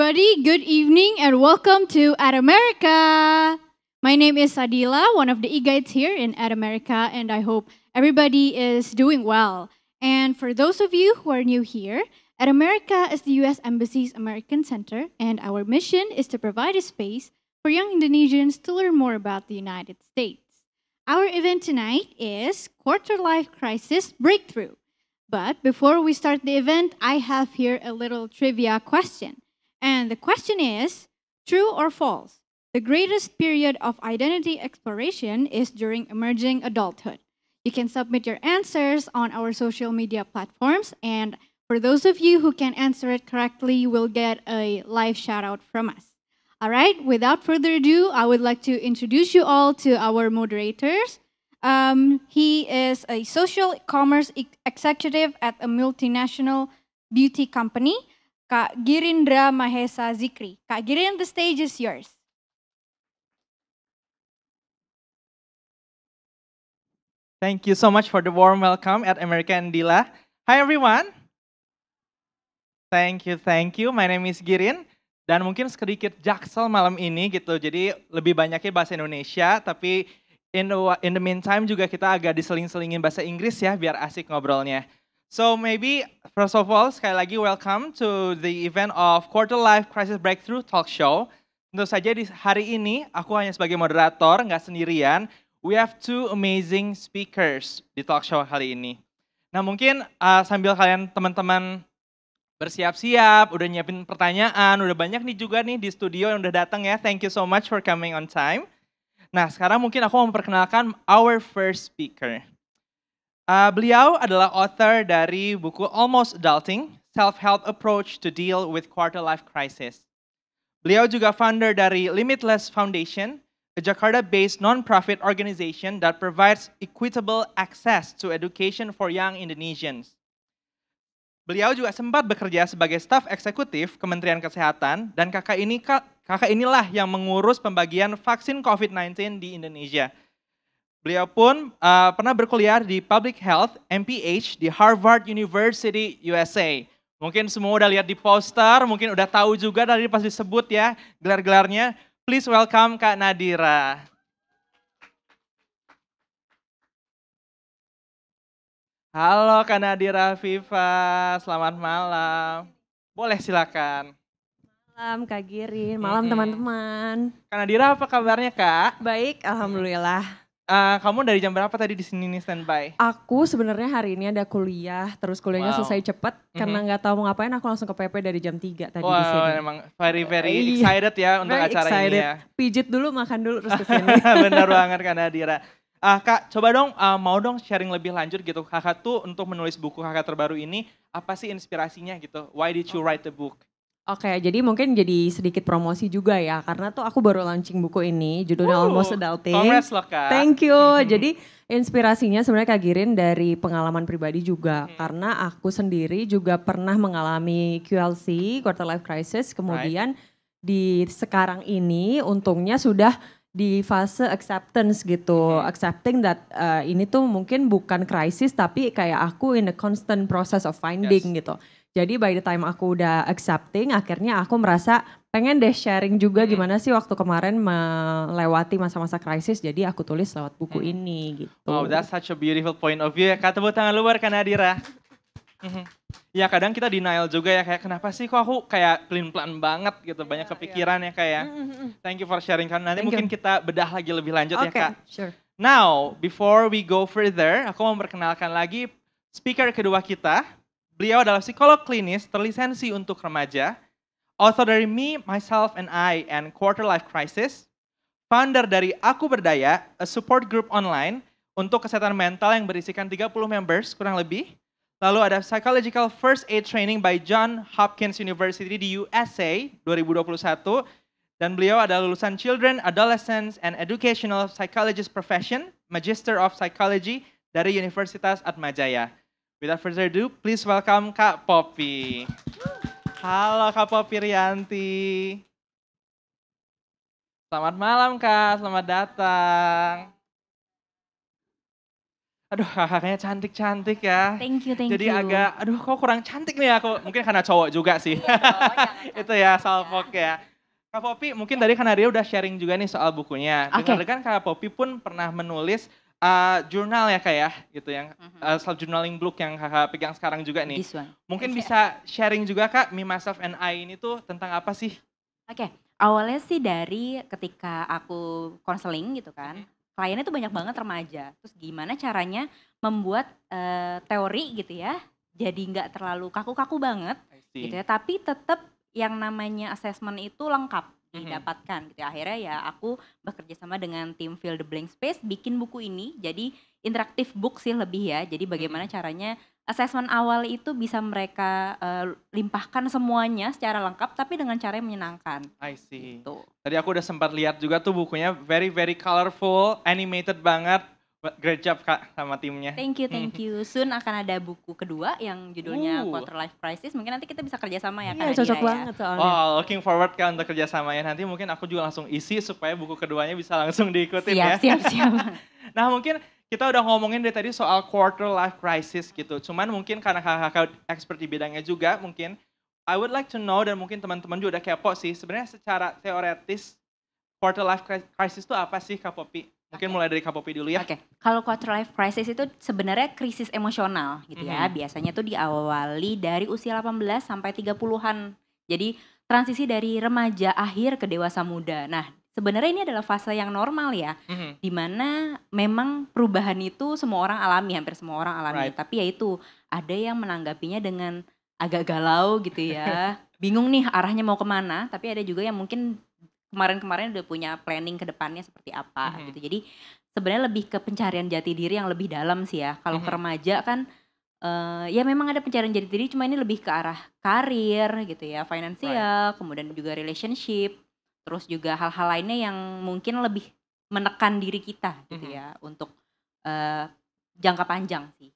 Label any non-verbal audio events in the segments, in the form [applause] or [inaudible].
everybody. Good evening and welcome to At America. My name is Adila, one of the e-guides here in At America, and I hope everybody is doing well. And for those of you who are new here, At America is the U.S. Embassy's American Center, and our mission is to provide a space for young Indonesians to learn more about the United States. Our event tonight is Quarter Life Crisis Breakthrough. But before we start the event, I have here a little trivia question. And the question is true or false? The greatest period of identity exploration is during emerging adulthood. You can submit your answers on our social media platforms. And for those of you who can answer it correctly, you will get a live shout out from us. All right, without further ado, I would like to introduce you all to our moderators. Um, he is a social commerce executive at a multinational beauty company. Kak Girindra Mahesa Zikri. Kak Girindra, the stage is yours. Thank you so much for the warm welcome at America Andila. Hi everyone. Thank you, thank you. My name is Girin. Dan mungkin sedikit jaksel malam ini gitu. Jadi lebih banyaknya bahasa Indonesia, tapi in the, in the meantime juga kita agak diseling-selingin bahasa Inggris ya biar asik ngobrolnya. So maybe, first of all, sekali lagi welcome to the event of Quarter Life Crisis Breakthrough Talk Show. Tentu saja di hari ini, aku hanya sebagai moderator, nggak sendirian. We have two amazing speakers di talk show kali ini. Nah mungkin uh, sambil kalian teman-teman bersiap-siap, udah nyiapin pertanyaan, udah banyak nih juga nih di studio yang udah datang ya. Thank you so much for coming on time. Nah sekarang mungkin aku mau memperkenalkan our first speaker. Uh, beliau adalah author dari buku Almost Adulting, Self-Help Approach to Deal with Quarter Life Crisis. Beliau juga founder dari Limitless Foundation, a Jakarta-based non-profit organization that provides equitable access to education for young Indonesians. Beliau juga sempat bekerja sebagai staf eksekutif Kementerian Kesehatan dan kakak ini kakak inilah yang mengurus pembagian vaksin COVID-19 di Indonesia. Beliau pun uh, pernah berkuliah di Public Health MPH di Harvard University USA. Mungkin semua udah lihat di poster, mungkin udah tahu juga dari pas disebut ya gelar-gelarnya. Please welcome Kak Nadira. Halo Kak Nadira Viva, selamat malam. Boleh silakan. Malam Kak Girin, malam teman-teman. Kak Nadira apa kabarnya Kak? Baik, Alhamdulillah. Uh, kamu dari jam berapa tadi di sini nih standby? Aku sebenarnya hari ini ada kuliah, terus kuliahnya wow. selesai cepat mm -hmm. karena nggak tahu mau ngapain aku langsung ke PP dari jam 3 tadi wow, di sini. emang very very uh, excited ya untuk very acara excited. ini ya. Pijit dulu, makan dulu terus ke sini. [laughs] Benar banget kan Adira. Ah, uh, Kak, coba dong uh, mau dong sharing lebih lanjut gitu. Kakak tuh untuk menulis buku Kakak terbaru ini apa sih inspirasinya gitu? Why did you write the book? Oke, jadi mungkin jadi sedikit promosi juga ya, karena tuh aku baru launching buku ini, judulnya uh, Almost Adulting. Congrats loh Kak. Thank you. Mm [laughs] -hmm. Jadi inspirasinya sebenarnya Kak Girin dari pengalaman pribadi juga, mm karena aku sendiri juga pernah mengalami QLC, quarter life crisis, kemudian right. di sekarang ini untungnya sudah di fase acceptance gitu, mm accepting that uh, ini tuh mungkin bukan krisis tapi kayak aku in a constant process of finding yes. gitu. Jadi by the time aku udah accepting, akhirnya aku merasa pengen deh sharing juga hmm. gimana sih waktu kemarin melewati masa-masa krisis. Jadi aku tulis lewat buku hmm. ini gitu. Oh that's such a beautiful point of view. Ya, Kata buat tangan luar kan Adira. ya kadang kita denial juga ya kayak kenapa sih kok aku kayak pelin pelan banget gitu banyak yeah, iya. kepikiran yeah. ya kayak ya. thank you for sharing kan nanti thank mungkin you. kita bedah lagi lebih lanjut ya, okay, ya kak sure. now before we go further aku mau memperkenalkan lagi speaker kedua kita Beliau adalah psikolog klinis terlisensi untuk remaja, author dari Me, Myself, and I and Quarter Life Crisis, founder dari Aku Berdaya, a support group online untuk kesehatan mental yang berisikan 30 members kurang lebih. Lalu ada Psychological First Aid Training by John Hopkins University di USA 2021. Dan beliau adalah lulusan Children, Adolescents, and Educational Psychologist Profession, Magister of Psychology dari Universitas Atmajaya. Without further ado, please welcome Kak Poppy. Halo Kak Poppy Rianti. Selamat malam Kak, selamat datang. Aduh kakaknya cantik-cantik ya. Thank you, thank you. Jadi agak, aduh kok kurang cantik nih aku. Mungkin karena cowok juga sih. Iya, ya, [laughs] Itu ya, salpok ya. ya. Kak Poppy, mungkin tadi kan dia udah sharing juga nih soal bukunya. Okay. dengar kan Kak Poppy pun pernah menulis uh, jurnal ya kak ya gitu yang uh, mm-hmm. eh, self journaling book yang kakak pegang sekarang juga nih. Mungkin okay. bisa sharing juga kak, me myself and I ini tuh tentang apa sih? Oke, okay. awalnya sih dari ketika aku konseling gitu kan, okay. Mm-hmm. kliennya tuh banyak banget remaja. Terus gimana caranya membuat uh, teori gitu ya, jadi nggak terlalu kaku-kaku banget gitu ya, tapi tetap yang namanya assessment itu lengkap Mhm. didapatkan gitu ya. akhirnya ya aku bekerja sama dengan tim Fill the Blank Space bikin buku ini jadi interaktif book sih lebih ya jadi bagaimana mhm. caranya assessment awal itu bisa mereka uh, limpahkan semuanya secara lengkap tapi dengan cara yang menyenangkan I see gitu. tadi aku udah sempat lihat juga tuh bukunya very very colorful animated banget Great job Kak sama timnya. Thank you, thank you. Hmm. Soon akan ada buku kedua yang judulnya uh. Quarter Life Crisis. Mungkin nanti kita bisa kerjasama ya iya, Kak. yeah, cocok dia, ya. banget soalnya. Oh, looking forward Kak untuk kerjasamanya. Nanti mungkin aku juga langsung isi supaya buku keduanya bisa langsung diikutin siap, ya. Siap, siap, siap. [laughs] nah mungkin kita udah ngomongin dari tadi soal quarter life crisis gitu. Cuman mungkin karena kakak-kakak expert di bidangnya juga mungkin I would like to know dan mungkin teman-teman juga udah kepo sih. Sebenarnya secara teoretis quarter life crisis itu apa sih Kak Popi? Mungkin okay. mulai dari Kak Popi dulu ya. Oke. Okay. Kalau quarter life crisis itu sebenarnya krisis emosional gitu ya. Mm-hmm. Biasanya tuh diawali dari usia 18 sampai 30-an. Jadi transisi dari remaja akhir ke dewasa muda. Nah, sebenarnya ini adalah fase yang normal ya. Mm-hmm. Dimana memang perubahan itu semua orang alami, hampir semua orang alami. Right. Tapi ya itu, ada yang menanggapinya dengan agak galau gitu ya. [laughs] Bingung nih arahnya mau kemana, tapi ada juga yang mungkin kemarin-kemarin udah punya planning ke depannya seperti apa mm-hmm. gitu. Jadi sebenarnya lebih ke pencarian jati diri yang lebih dalam sih ya. Kalau mm-hmm. remaja kan uh, ya memang ada pencarian jati diri cuma ini lebih ke arah karir gitu ya, finansial, right. kemudian juga relationship, terus juga hal-hal lainnya yang mungkin lebih menekan diri kita gitu mm-hmm. ya untuk uh, jangka panjang sih.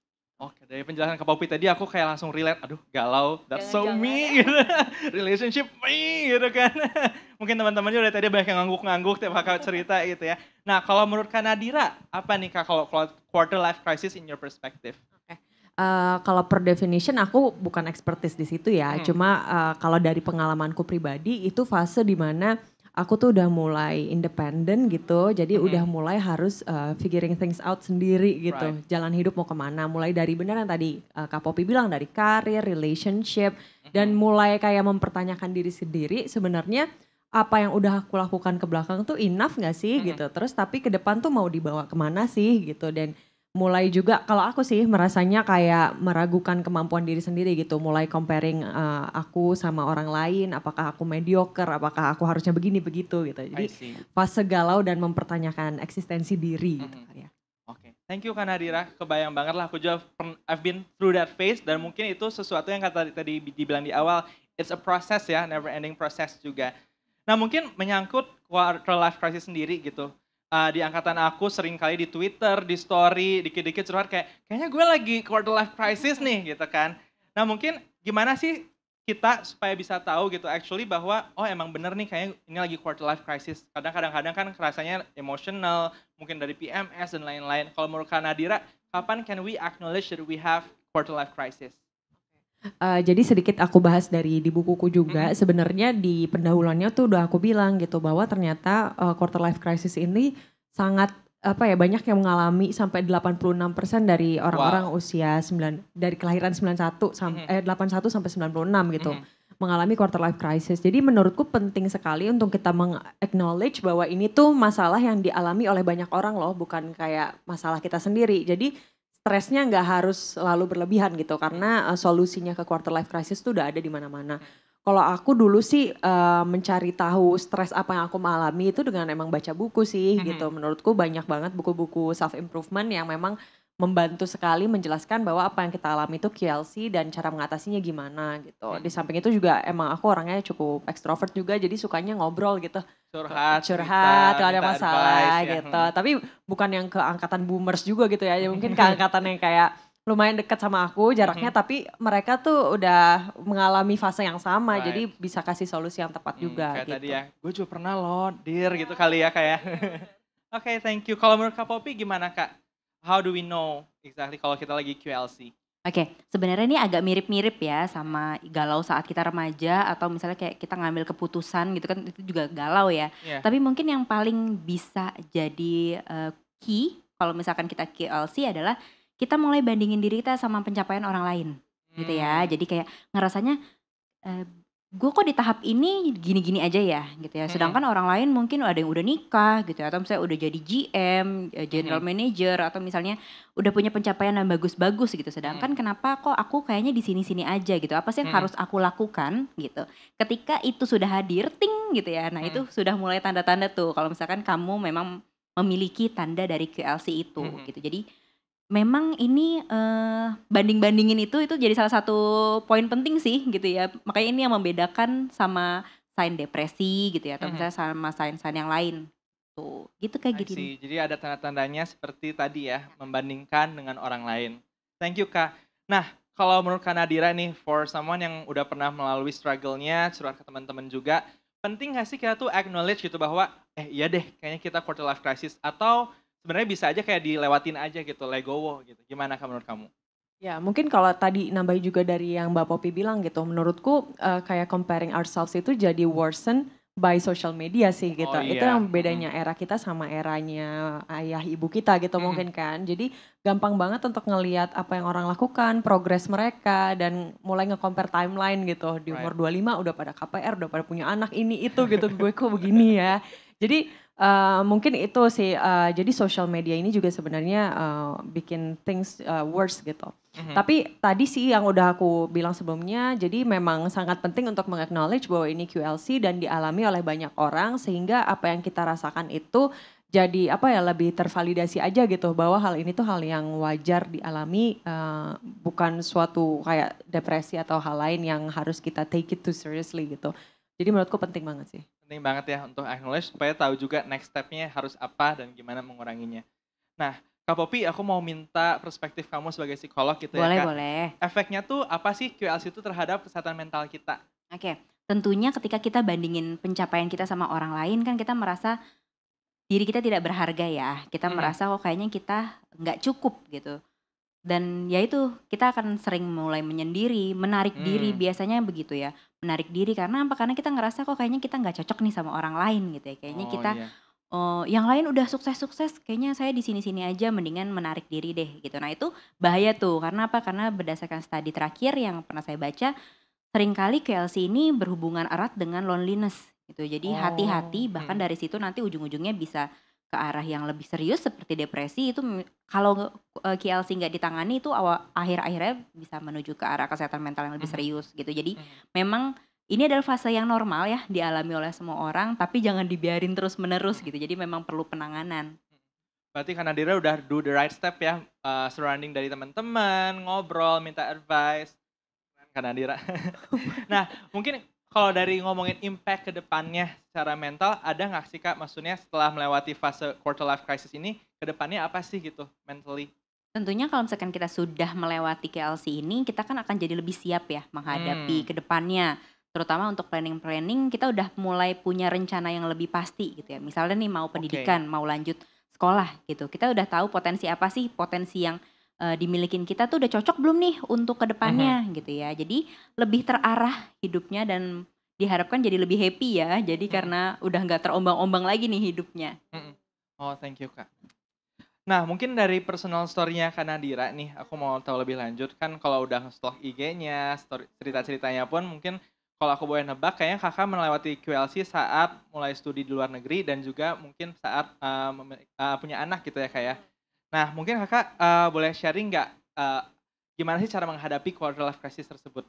Oke, dari penjelasan ke Popi tadi aku kayak langsung relate, aduh galau, that's Jangan so me, ya. gitu. [laughs] relationship me, gitu kan. [laughs] Mungkin teman-temannya udah tadi banyak yang ngangguk-ngangguk tiap kakak cerita gitu ya. Nah, kalau menurut Kak Nadira, apa nih Kak kalau quarter life crisis in your perspective? Oke, uh, kalau per definition aku bukan expertise di situ ya, hmm. cuma uh, kalau dari pengalamanku pribadi itu fase dimana mana aku tuh udah mulai independen gitu jadi mm-hmm. udah mulai harus uh, figuring things out sendiri gitu right. jalan hidup mau kemana mulai dari beneran tadi uh, Kak Popi bilang dari karir relationship mm-hmm. dan mulai kayak mempertanyakan diri sendiri sebenarnya apa yang udah aku lakukan ke belakang tuh enough gak sih mm-hmm. gitu terus tapi ke depan tuh mau dibawa kemana sih gitu dan mulai juga kalau aku sih merasanya kayak meragukan kemampuan diri sendiri gitu mulai comparing uh, aku sama orang lain apakah aku mediocre apakah aku harusnya begini begitu gitu jadi pas segalau dan mempertanyakan eksistensi diri mm -hmm. gitu ya oke okay. thank you Kanadira kebayang banget lah aku juga I've been through that phase dan mungkin itu sesuatu yang kata tadi dibilang di awal it's a process ya never ending process juga nah mungkin menyangkut quarter life crisis sendiri gitu uh, di angkatan aku sering kali di Twitter, di story, dikit-dikit curhat kayak kayaknya gue lagi quarter life crisis nih gitu kan. Nah mungkin gimana sih kita supaya bisa tahu gitu actually bahwa oh emang bener nih kayaknya ini lagi quarter life crisis. Kadang kadang kan rasanya emosional mungkin dari PMS dan lain-lain. Kalau menurut Kak Nadira, kapan can we acknowledge that we have quarter life crisis? Uh, jadi sedikit aku bahas dari di bukuku juga mm-hmm. sebenarnya di pendahulannya tuh udah aku bilang gitu bahwa ternyata uh, quarter life crisis ini sangat apa ya banyak yang mengalami sampai 86% dari orang-orang wow. usia 9 dari kelahiran 91 satu mm-hmm. eh 81 sampai 96 gitu. Mm-hmm mengalami quarter life crisis. Jadi menurutku penting sekali untuk kita meng-acknowledge bahwa ini tuh masalah yang dialami oleh banyak orang loh, bukan kayak masalah kita sendiri. Jadi stresnya nggak harus selalu berlebihan gitu karena uh, solusinya ke quarter life crisis tuh udah ada di mana-mana. Kalau aku dulu sih uh, mencari tahu stres apa yang aku alami itu dengan emang baca buku sih mm -hmm. gitu. Menurutku banyak banget buku-buku self improvement yang memang membantu sekali menjelaskan bahwa apa yang kita alami itu KLC dan cara mengatasinya gimana gitu. Di samping itu juga emang aku orangnya cukup ekstrovert juga jadi sukanya ngobrol gitu. Curhat, curhat kalau ada masalah advice, ya. gitu. Ya. Tapi bukan yang ke angkatan boomers juga gitu ya, ya. Mungkin ke angkatan yang kayak lumayan dekat sama aku jaraknya -hmm. tapi mereka tuh udah mengalami fase yang sama right. jadi bisa kasih solusi yang tepat hmm, juga kayak gitu. tadi ya gue juga pernah loh dir gitu kali ya kayak [laughs] oke okay, thank you kalau menurut kak Popi gimana kak how do we know exactly kalau kita lagi QLC? Oke, okay. sebenarnya ini agak mirip-mirip ya sama galau saat kita remaja atau misalnya kayak kita ngambil keputusan gitu kan itu juga galau ya. Yeah. Tapi mungkin yang paling bisa jadi uh, key kalau misalkan kita QLC adalah kita mulai bandingin diri kita sama pencapaian orang lain hmm. gitu ya. Hmm. Jadi kayak ngerasanya uh, gue kok di tahap ini gini-gini aja ya gitu ya. Hmm. Sedangkan hmm. orang lain mungkin ada yang udah nikah gitu ya, atau misalnya udah jadi GM, eh, general hmm. manager atau misalnya udah punya pencapaian yang bagus-bagus gitu. Sedangkan hmm. kenapa kok aku kayaknya di sini-sini aja gitu. Apa sih yang hmm. harus aku lakukan gitu. Ketika itu sudah hadir ting gitu ya. Nah, hmm. itu sudah mulai tanda-tanda tuh kalau misalkan kamu memang memiliki tanda dari QLC itu hmm. gitu. Jadi memang ini uh, banding-bandingin itu itu jadi salah satu poin penting sih gitu ya. Makanya ini yang membedakan sama sign depresi gitu ya atau mm misalnya sama sign-sign yang lain. Tuh, gitu kayak gitu. Jadi ada tanda-tandanya seperti tadi ya, membandingkan dengan orang lain. Thank you, Kak. Nah, kalau menurut Kak Nadira nih, for someone yang udah pernah melalui struggle-nya, curhat ke teman-teman juga, penting gak sih kita tuh acknowledge gitu bahwa, eh iya deh, kayaknya kita quarter life crisis, atau sebenarnya bisa aja kayak dilewatin aja gitu legowo gitu gimana menurut kamu Ya, mungkin kalau tadi nambahin juga dari yang Mbak Popi bilang gitu, menurutku uh, kayak comparing ourselves itu jadi worsen by social media sih oh, gitu. Oh, iya. Itu yang bedanya hmm. era kita sama eranya ayah ibu kita gitu hmm. mungkin kan. Jadi gampang banget untuk ngelihat apa yang orang lakukan, progres mereka dan mulai nge-compare timeline gitu. Di umur right. 25 udah pada KPR, udah pada punya anak ini itu gitu. Gue kok begini ya. [laughs] Jadi uh, mungkin itu sih uh, jadi social media ini juga sebenarnya uh, bikin things uh, worse gitu. Mm-hmm. Tapi tadi sih yang udah aku bilang sebelumnya jadi memang sangat penting untuk mengaknowledge bahwa ini QLC dan dialami oleh banyak orang sehingga apa yang kita rasakan itu jadi apa ya lebih tervalidasi aja gitu bahwa hal ini tuh hal yang wajar dialami uh, bukan suatu kayak depresi atau hal lain yang harus kita take it too seriously gitu. Jadi menurutku penting banget sih. Penting banget ya untuk acknowledge supaya tahu juga next step-nya harus apa dan gimana menguranginya. Nah, Kak Popi, aku mau minta perspektif kamu sebagai psikolog gitu ya, boleh, ya Kak. Boleh, boleh. Efeknya tuh apa sih QLC itu terhadap kesehatan mental kita? Oke, okay. tentunya ketika kita bandingin pencapaian kita sama orang lain kan kita merasa diri kita tidak berharga ya. Kita hmm. merasa kok oh, kayaknya kita nggak cukup gitu. Dan ya itu, kita akan sering mulai menyendiri, menarik hmm. diri, mm. biasanya begitu ya menarik diri karena apa? Karena kita ngerasa kok kayaknya kita nggak cocok nih sama orang lain gitu ya. Kayaknya oh, kita iya. uh, yang lain udah sukses-sukses, kayaknya saya di sini-sini aja mendingan menarik diri deh gitu. Nah, itu bahaya tuh. Karena apa? Karena berdasarkan studi terakhir yang pernah saya baca, seringkali KLC ini berhubungan erat dengan loneliness gitu. Jadi hati-hati oh, bahkan dari situ nanti ujung-ujungnya bisa ke arah yang lebih serius seperti depresi itu kalau uh, e, KLC nggak ditangani itu awal akhir-akhirnya bisa menuju ke arah kesehatan mental yang lebih mhm. serius gitu. Jadi mhm. memang ini adalah fase yang normal ya dialami oleh semua orang tapi jangan dibiarin terus-menerus gitu. Jadi memang perlu penanganan. Berarti karena Dira udah do the right step ya, uh, surrounding dari teman-teman, ngobrol, minta advice. Karena kan, Dira. [laughs] nah, mungkin kalau dari ngomongin impact ke depannya secara mental, ada nggak sih Kak? Maksudnya setelah melewati fase quarter life crisis ini, ke depannya apa sih gitu mentally? Tentunya kalau misalkan kita sudah melewati KLC ini, kita kan akan jadi lebih siap ya menghadapi hmm. ke depannya. Terutama untuk planning-planning, kita udah mulai punya rencana yang lebih pasti gitu ya. Misalnya nih mau pendidikan, okay. mau lanjut sekolah gitu. Kita udah tahu potensi apa sih, potensi yang uh, dimilikin kita tuh udah cocok belum nih untuk kedepannya mm-hmm. gitu ya. Jadi lebih terarah hidupnya dan diharapkan jadi lebih happy ya. Jadi mm-hmm. karena udah nggak terombang-ombang lagi nih hidupnya. Mm-hmm. Oh thank you kak. Nah mungkin dari personal storynya nya Kak Nadira nih, aku mau tahu lebih lanjut kan kalau udah stok IG-nya, cerita-ceritanya pun mungkin kalau aku boleh nebak kayaknya kakak melewati QLC saat mulai studi di luar negeri dan juga mungkin saat uh, uh, punya anak gitu ya kayak ya. Nah, mungkin kakak uh, boleh sharing nggak uh, gimana sih cara menghadapi quarter life crisis tersebut?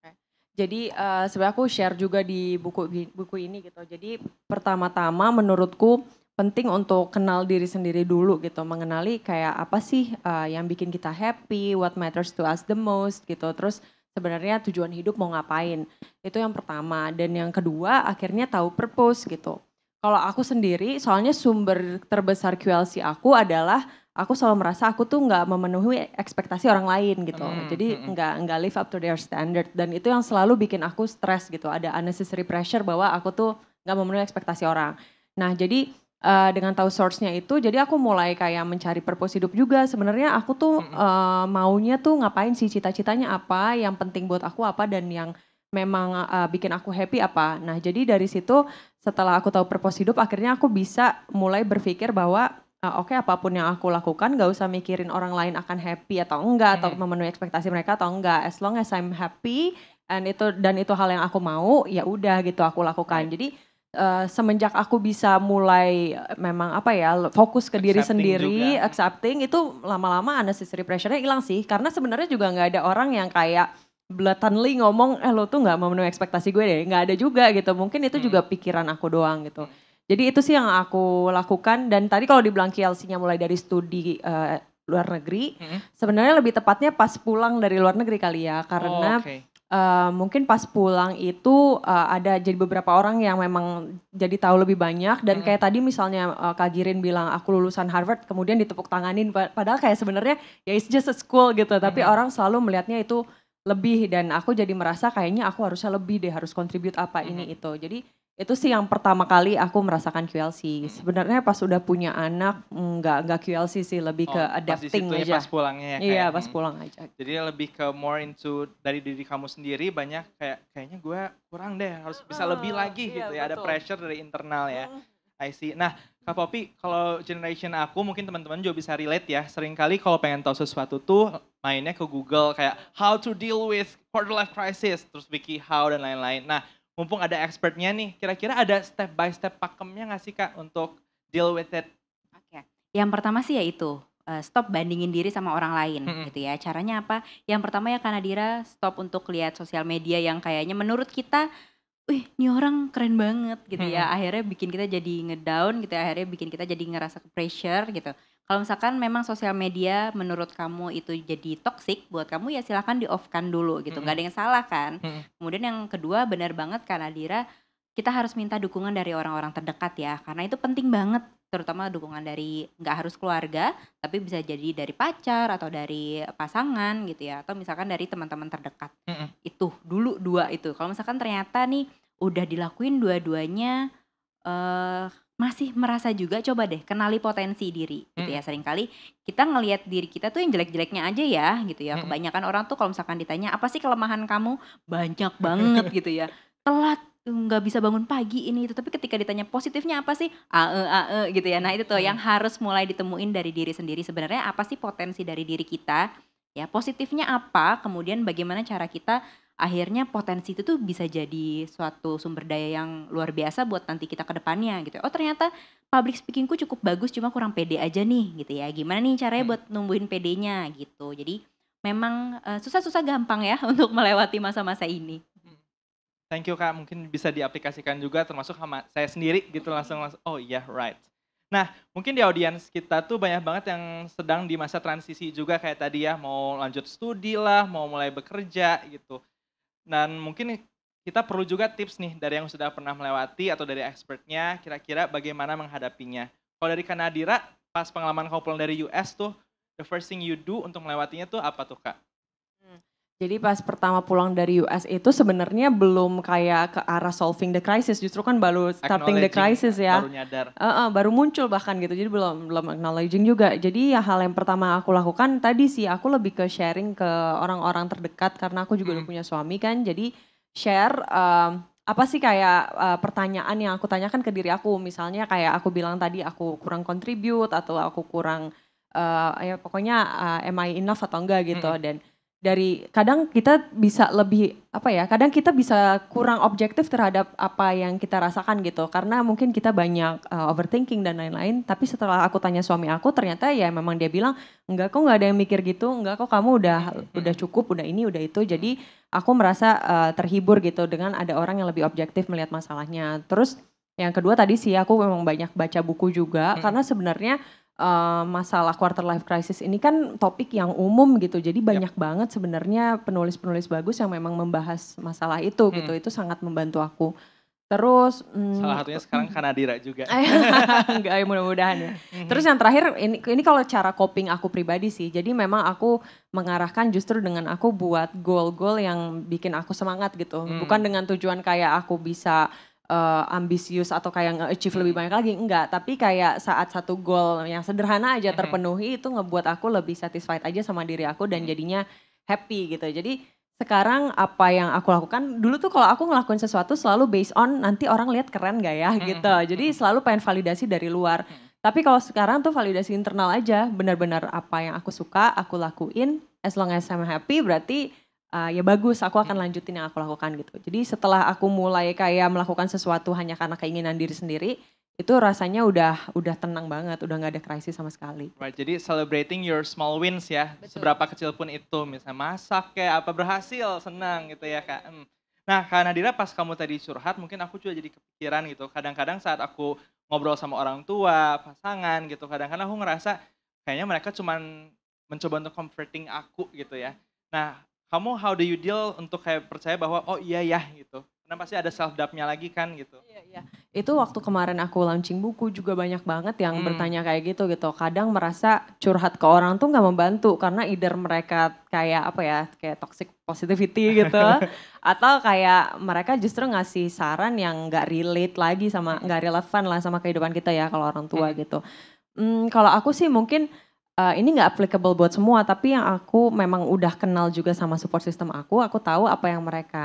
Hmm, Jadi uh, sebenarnya aku share juga di buku buku ini gitu. Jadi pertama-tama menurutku penting untuk kenal diri sendiri dulu gitu, mengenali kayak apa sih uh, yang bikin kita happy, what matters to us the most gitu. Terus sebenarnya tujuan hidup mau ngapain. Itu yang pertama dan yang kedua akhirnya tahu purpose gitu kalau aku sendiri, soalnya sumber terbesar QLC aku adalah aku selalu merasa aku tuh nggak memenuhi ekspektasi orang lain gitu. Mm, Jadi hmm, hmm. nggak mm. nggak live up to their standard dan itu yang selalu bikin aku stres gitu. Ada unnecessary pressure bahwa aku tuh nggak memenuhi ekspektasi orang. Nah, jadi uh, dengan tahu source-nya itu, jadi aku mulai kayak mencari purpose hidup juga. Sebenarnya aku tuh -hmm. uh, maunya tuh ngapain sih, cita-citanya apa, yang penting buat aku apa, dan yang memang uh, bikin aku happy apa. Nah, jadi dari situ setelah aku tahu purpose hidup, akhirnya aku bisa mulai berpikir bahwa uh, oke okay, apapun yang aku lakukan gak usah mikirin orang lain akan happy atau enggak okay. atau hmm. memenuhi ekspektasi mereka atau enggak. As long as I'm happy and itu dan itu hal yang aku mau, ya udah gitu aku lakukan. Okay. Jadi Uh, semenjak aku bisa mulai memang apa ya fokus ke accepting diri sendiri juga. accepting itu lama-lama anxiety pressure-nya hilang sih karena sebenarnya juga nggak ada orang yang kayak blatantly ngomong eh lo tuh nggak memenuhi ekspektasi gue deh nggak ada juga gitu mungkin itu hmm. juga pikiran aku doang gitu hmm. jadi itu sih yang aku lakukan dan tadi kalau dibilang KLC-nya mulai dari studi uh, luar negeri hmm. sebenarnya lebih tepatnya pas pulang dari luar negeri kali ya karena oh, okay. Uh, eh, mungkin pas pulang itu uh, ada jadi beberapa orang yang memang jadi tahu lebih banyak dan hmm. kayak tadi misalnya uh, Kak Girin bilang aku lulusan Harvard kemudian ditepuk tanganin padahal kayak sebenarnya ya it's just a school gitu hmm. tapi orang selalu melihatnya itu lebih dan aku jadi merasa kayaknya aku harusnya lebih deh harus kontribut apa mm -hmm. ini itu jadi itu sih yang pertama kali aku merasakan QLC sebenarnya pas sudah punya anak nggak nggak QLC sih lebih oh, ke adapting pas ya, aja pas pulangnya ya iya pas mm. pulang aja jadi lebih ke more into dari diri kamu sendiri banyak kayak kayaknya gue kurang deh harus bisa lebih ah, lagi uh, gitu ya betul. ada pressure dari internal ya I see. Nah, Kak Popi, kalau generation aku mungkin teman-teman juga bisa relate ya. Sering kali kalau pengen tahu sesuatu tuh mainnya ke Google kayak how to deal with quarter life crisis, terus wiki how dan lain-lain. Nah, mumpung ada expertnya nih, kira-kira ada step by step pakemnya nggak sih Kak untuk deal with it? Oke, yang pertama sih yaitu eh, stop bandingin diri sama orang lain -hmm. gitu ya. Caranya apa? Yang pertama ya karena Dira stop untuk lihat sosial media yang kayaknya menurut kita wih ini orang keren banget gitu ya. Akhirnya bikin kita jadi ngedown gitu ya. Akhirnya bikin kita jadi ngerasa ke pressure gitu. Kalau misalkan memang sosial media menurut kamu itu jadi toxic buat kamu ya silahkan di off kan dulu gitu. Gak ada yang salah kan. Kemudian yang kedua benar banget karena Dira kita harus minta dukungan dari orang-orang terdekat ya. Karena itu penting banget terutama dukungan dari nggak harus keluarga tapi bisa jadi dari pacar atau dari pasangan gitu ya atau misalkan dari teman-teman terdekat mm -hmm. itu dulu dua itu kalau misalkan ternyata nih udah dilakuin dua-duanya uh, masih merasa juga coba deh kenali potensi diri mm. gitu ya seringkali kita ngelihat diri kita tuh yang jelek-jeleknya aja ya gitu ya kebanyakan mm. orang tuh kalau misalkan ditanya apa sih kelemahan kamu banyak banget gitu ya [laughs] telat nggak bisa bangun pagi ini itu tapi ketika ditanya positifnya apa sih ae ae gitu ya nah itu tuh hmm. yang harus mulai ditemuin dari diri sendiri sebenarnya apa sih potensi dari diri kita ya positifnya apa kemudian bagaimana cara kita akhirnya potensi itu tuh bisa jadi suatu sumber daya yang luar biasa buat nanti kita ke depannya gitu. Oh ternyata public speakingku cukup bagus cuma kurang pede aja nih gitu ya. Gimana nih caranya hmm. buat numbuhin pedenya gitu. Jadi memang eh, susah-susah gampang ya [laughs] untuk melewati masa-masa ini. Thank you Kak, mungkin bisa diaplikasikan juga termasuk sama saya sendiri gitu langsung langsung oh iya yeah, right. Nah, mungkin di audiens kita tuh banyak banget yang sedang di masa transisi juga kayak tadi ya, mau lanjut studi lah, mau mulai bekerja gitu. Dan mungkin kita perlu juga tips nih dari yang sudah pernah melewati atau dari expertnya, kira-kira bagaimana menghadapinya. Kalau dari Kanadira, pas pengalaman pulang dari US tuh, the first thing you do untuk melewatinya tuh apa tuh Kak? Jadi pas pertama pulang dari US itu sebenarnya belum kayak ke arah solving the crisis, justru kan baru starting the crisis ya. Baru nyadar. Uh, uh, baru muncul bahkan gitu, jadi belum belum acknowledging juga. Jadi ya hal yang pertama aku lakukan tadi sih aku lebih ke sharing ke orang-orang terdekat karena aku juga hmm. udah punya suami kan, jadi share. Um, apa sih kayak uh, pertanyaan yang aku tanyakan ke diri aku misalnya kayak aku bilang tadi aku kurang contribute atau aku kurang uh, ya pokoknya uh, am I enough atau enggak gitu -hmm. dan dari kadang kita bisa lebih apa ya kadang kita bisa kurang objektif terhadap apa yang kita rasakan gitu karena mungkin kita banyak uh, overthinking dan lain-lain tapi setelah aku tanya suami aku ternyata ya memang dia bilang enggak kok nggak ada yang mikir gitu enggak kok kamu udah udah cukup udah ini udah itu jadi aku merasa uh, terhibur gitu dengan ada orang yang lebih objektif melihat masalahnya terus yang kedua tadi sih aku memang banyak baca buku juga hmm. karena sebenarnya Eh, masalah quarter life crisis ini kan topik yang umum gitu. Jadi banyak yep. banget sebenarnya penulis-penulis bagus yang memang membahas masalah itu hmm. gitu. Itu sangat membantu aku. Terus mm, salah satunya sekarang Kanadira juga. [laughs] Enggak, ya mudah-mudahan ya. Hmm. Terus yang terakhir ini ini kalau cara coping aku pribadi sih. Jadi memang aku mengarahkan justru dengan aku buat goal-goal yang bikin aku semangat gitu. Hmm. Bukan dengan tujuan kayak aku bisa uh, ambisius atau kayak nge-achieve lebih banyak lagi enggak tapi kayak saat satu goal yang sederhana aja terpenuhi itu ngebuat aku lebih satisfied aja sama diri aku dan mm. jadinya happy gitu jadi sekarang apa yang aku lakukan dulu tuh kalau aku ngelakuin sesuatu selalu based on nanti orang lihat keren gak ya gitu jadi selalu pengen validasi dari luar tapi kalau sekarang tuh validasi internal aja benar-benar apa yang aku suka aku lakuin as long as I'm happy berarti uh, ya bagus aku akan lanjutin yang aku lakukan gitu. Jadi setelah aku mulai kayak melakukan sesuatu hanya karena keinginan diri sendiri, itu rasanya udah udah tenang banget, udah nggak ada krisis sama sekali. Right, jadi celebrating your small wins ya, Betul. seberapa kecil pun itu, misalnya masak kayak apa berhasil, senang gitu ya kak. Hmm. Nah karena Nadira pas kamu tadi curhat, mungkin aku juga jadi kepikiran gitu. Kadang-kadang saat aku ngobrol sama orang tua, pasangan gitu, kadang-kadang aku ngerasa kayaknya mereka cuman mencoba untuk comforting aku gitu ya. Nah kamu how do you deal untuk kayak percaya bahwa oh iya ya gitu karena pasti ada self doubtnya lagi kan gitu iya iya itu waktu kemarin aku launching buku juga banyak banget yang hmm. bertanya kayak gitu gitu kadang merasa curhat ke orang tuh nggak membantu karena either mereka kayak apa ya kayak toxic positivity gitu [laughs] atau kayak mereka justru ngasih saran yang nggak relate lagi sama hmm. nggak relevan lah sama kehidupan kita ya kalau orang tua hmm. gitu hmm, kalau aku sih mungkin uh, ini nggak applicable buat semua, tapi yang aku memang udah kenal juga sama support system aku, aku tahu apa yang mereka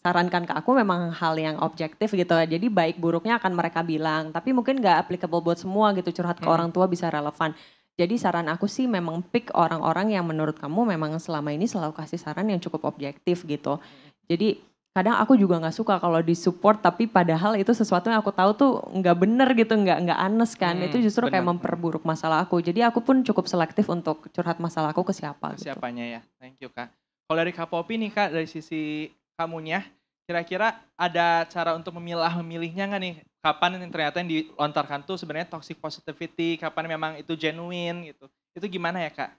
sarankan ke aku memang hal yang objektif gitu. Jadi baik buruknya akan mereka bilang, tapi mungkin nggak applicable buat semua gitu. Curhat hmm. ke orang tua bisa relevan. Jadi saran aku sih memang pick orang-orang yang menurut kamu memang selama ini selalu kasih saran yang cukup objektif gitu. Jadi kadang aku juga nggak suka kalau disupport tapi padahal itu sesuatu yang aku tahu tuh nggak bener gitu nggak nggak anes kan hmm, itu justru bener. kayak memperburuk masalah aku jadi aku pun cukup selektif untuk curhat masalah aku ke siapa ke gitu. siapanya ya thank you kak kalau dari kapopi nih kak dari sisi kamunya kira-kira ada cara untuk memilah memilihnya nggak nih kapan yang ternyata yang dilontarkan tuh sebenarnya toxic positivity kapan memang itu genuine gitu itu gimana ya kak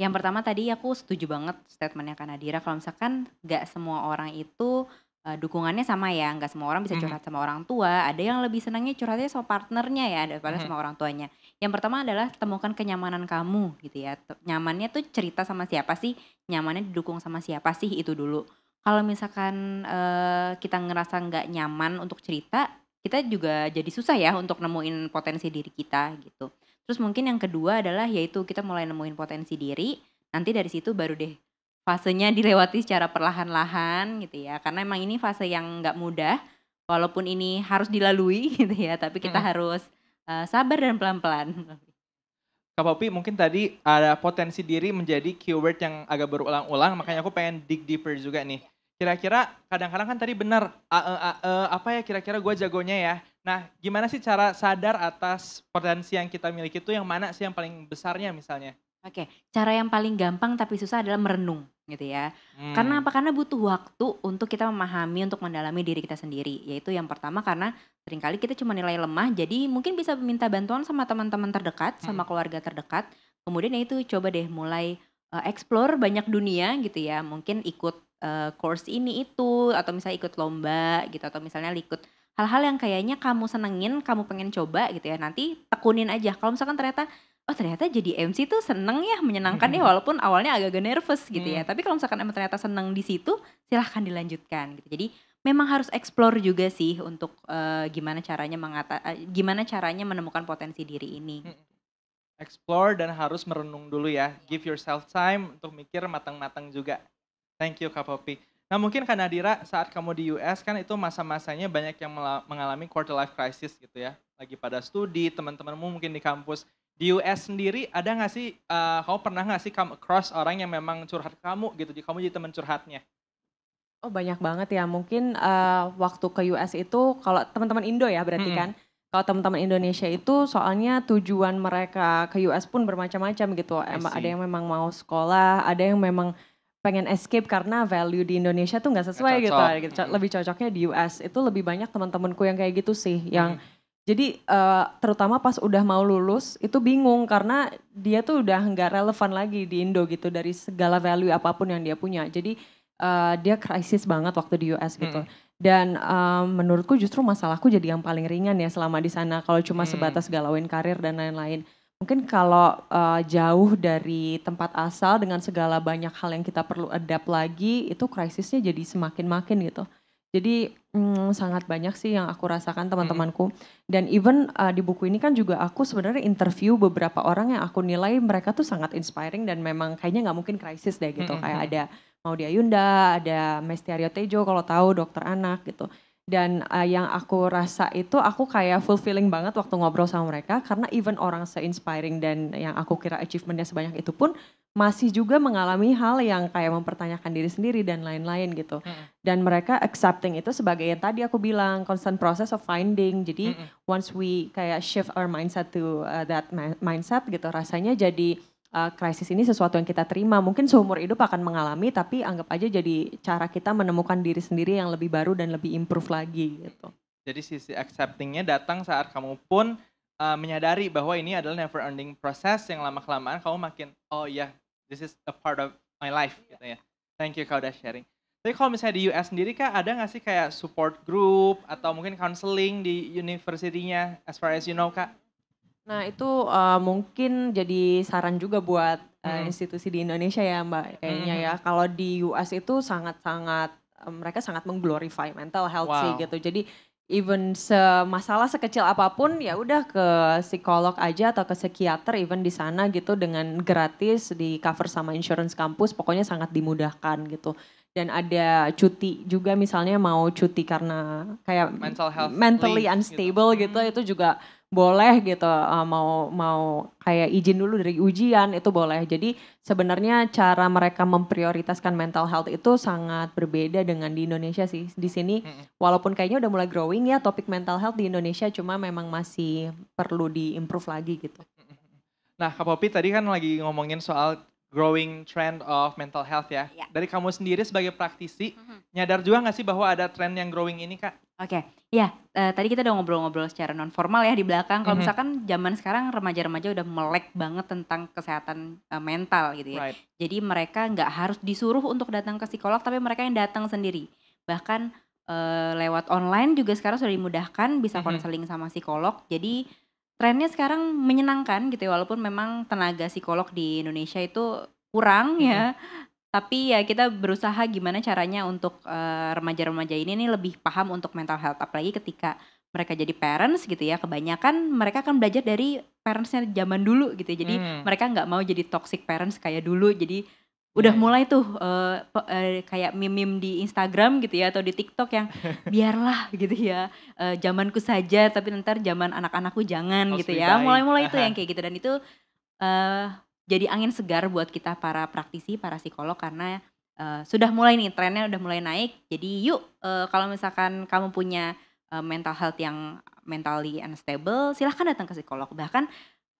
yang pertama tadi aku setuju banget statementnya Adira kalau misalkan nggak semua orang itu uh, dukungannya sama ya nggak semua orang bisa curhat mm sama orang tua ada yang lebih senangnya curhatnya sama partnernya ya daripada mm sama orang tuanya yang pertama adalah temukan kenyamanan kamu gitu ya nyamannya tuh cerita sama siapa sih nyamannya didukung sama siapa sih itu dulu kalau misalkan uh, kita ngerasa nggak nyaman untuk cerita kita juga jadi susah ya untuk nemuin potensi diri kita gitu Terus mungkin yang kedua adalah yaitu kita mulai nemuin potensi diri, nanti dari situ baru deh fasenya dilewati secara perlahan-lahan gitu ya. Karena emang ini fase yang nggak mudah, walaupun ini harus dilalui [laughs] gitu ya, tapi kita hmm. harus uh, sabar dan pelan-pelan. Kak Popi, mungkin tadi ada potensi diri menjadi keyword yang agak berulang-ulang, makanya aku pengen dig deeper juga nih. Kira-kira kadang-kadang kan tadi benar, uh, uh, uh, apa ya kira-kira gue jagonya ya, Nah, gimana sih cara sadar atas potensi yang kita miliki itu yang mana sih yang paling besarnya misalnya? Oke, cara yang paling gampang tapi susah adalah merenung gitu ya. Hmm. Karena apa? Karena butuh waktu untuk kita memahami, untuk mendalami diri kita sendiri. Yaitu yang pertama karena seringkali kita cuma nilai lemah, jadi mungkin bisa meminta bantuan sama teman-teman terdekat, hmm. sama keluarga terdekat. Kemudian yaitu itu coba deh mulai uh, explore banyak dunia gitu ya. Mungkin ikut uh, course ini itu, atau misalnya ikut lomba gitu, atau misalnya ikut hal-hal yang kayaknya kamu senengin, kamu pengen coba gitu ya. Nanti tekunin aja. Kalau misalkan ternyata oh ternyata jadi MC tuh seneng ya, menyenangkan ya walaupun awalnya agak-agak nervous gitu ya. Iya. Tapi kalau misalkan emang ternyata seneng di situ, silahkan dilanjutkan gitu. Jadi memang harus explore juga sih untuk uh, gimana caranya mengata uh, gimana caranya menemukan potensi diri ini. Explore dan harus merenung dulu ya. Give yourself time untuk mikir matang-matang juga. Thank you Kak Popi. Nah mungkin karena Dira saat kamu di US kan itu masa-masanya banyak yang mengalami quarter life crisis gitu ya. Lagi pada studi, teman-temanmu mungkin di kampus. Di US sendiri ada nggak sih, uh, kamu pernah nggak sih come across orang yang memang curhat kamu gitu, kamu jadi teman curhatnya? Oh banyak banget ya, mungkin uh, waktu ke US itu kalau teman-teman Indo ya berarti hmm. kan. Kalau teman-teman Indonesia itu soalnya tujuan mereka ke US pun bermacam-macam gitu. Ada yang memang mau sekolah, ada yang memang pengen escape karena value di Indonesia tuh nggak sesuai gitu, gitu. Lebih cocoknya di US. Itu lebih banyak teman-temanku yang kayak gitu sih, yang Jadi uh, terutama pas udah mau lulus itu bingung karena dia tuh udah nggak relevan lagi di Indo gitu dari segala value apapun yang dia punya. Jadi uh, dia krisis banget waktu di US gitu. Hmm. Dan um, menurutku justru masalahku jadi yang paling ringan ya selama di sana kalau cuma hmm. sebatas galauin karir dan lain-lain. Mungkin kalau uh, jauh dari tempat asal dengan segala banyak hal yang kita perlu adapt lagi, itu krisisnya jadi semakin makin gitu. Jadi mm, sangat banyak sih yang aku rasakan teman-temanku. Dan even uh, di buku ini kan juga aku sebenarnya interview beberapa orang yang aku nilai mereka tuh sangat inspiring dan memang kayaknya nggak mungkin krisis deh gitu. Kayak ada Maudia Yunda ada Mestiario Tejo kalau tahu dokter anak gitu dan uh, yang aku rasa itu aku kayak fulfilling banget waktu ngobrol sama mereka karena even orang se-inspiring dan yang aku kira achievementnya sebanyak itu pun masih juga mengalami hal yang kayak mempertanyakan diri sendiri dan lain-lain gitu mm-hmm. dan mereka accepting itu sebagai yang tadi aku bilang constant process of finding jadi mm-hmm. once we kayak shift our mindset to uh, that mindset gitu rasanya jadi uh, krisis ini sesuatu yang kita terima. Mungkin seumur hidup akan mengalami, tapi anggap aja jadi cara kita menemukan diri sendiri yang lebih baru dan lebih improve lagi gitu. Jadi sisi acceptingnya datang saat kamu pun uh, menyadari bahwa ini adalah never ending process yang lama kelamaan kamu makin oh ya yeah, this is a part of my life yeah. gitu ya. Thank you kau udah sharing. Tapi kalau misalnya di US sendiri kak ada nggak sih kayak support group atau mungkin counseling di universitinya as far as you know kak? Nah itu uh, mungkin jadi saran juga buat uh, institusi di Indonesia ya Mbak kayaknya ya. hmm. ya. Kalau di US itu sangat-sangat eh, mereka sangat mengglorify mental health wow. sih gitu. Jadi even se masalah sekecil apapun ya udah ke psikolog aja atau ke psikiater even di sana gitu dengan gratis di cover sama insurance kampus pokoknya sangat dimudahkan gitu dan ada cuti juga misalnya mau cuti karena kayak mental health mentally gitu. unstable gitu. gitu itu juga boleh gitu eh, mau mau kayak izin dulu dari ujian itu boleh. Jadi sebenarnya cara mereka memprioritaskan mental health itu sangat berbeda dengan di Indonesia sih. Di sini walaupun kayaknya udah mulai growing ya topik mental health di Indonesia cuma memang masih perlu diimprove lagi gitu. Nah, Kak Popi tadi kan lagi ngomongin soal growing trend of mental health ya. ya. Dari kamu sendiri sebagai praktisi, uh mm-hmm. -huh. nyadar juga nggak sih bahwa ada trend yang growing ini, Kak? Oke. Okay. Ya uh, tadi kita udah ngobrol-ngobrol secara non formal ya di belakang, kalau -hmm. misalkan zaman sekarang remaja-remaja udah melek banget tentang kesehatan, uh, mental gitu ya. Right. Jadi mereka nggak harus disuruh untuk datang ke psikolog, tapi mereka yang datang sendiri. Bahkan, uh, lewat online juga sekarang sudah dimudahkan bisa Mhm. konseling sama psikolog, jadi trennya sekarang menyenangkan gitu ya, walaupun memang tenaga psikolog di Indonesia itu kurang -hmm. ya, mhm. Tapi ya kita berusaha gimana caranya untuk remaja eh, remaja-remaja ini nih lebih paham untuk mental health. Apalagi ketika mereka jadi parents gitu ya, kebanyakan mereka akan belajar dari parentsnya zaman dulu gitu ya. Jadi Hmm. mereka nggak mau jadi toxic parents kayak dulu. Jadi udah hmm. mulai tuh uh, uh, kayak mimim di Instagram gitu ya atau di TikTok yang [laughs] biarlah gitu ya uh, zamanku saja tapi ntar zaman anak-anakku jangan oh, gitu ya. Mulai-mulai itu [laughs] yang kayak gitu dan itu eh jadi angin segar buat kita para praktisi, para psikolog karena uh, sudah mulai nih trennya udah mulai naik. Jadi yuk uh, kalau misalkan kamu punya uh, mental health yang mentally unstable, silahkan datang ke psikolog. Bahkan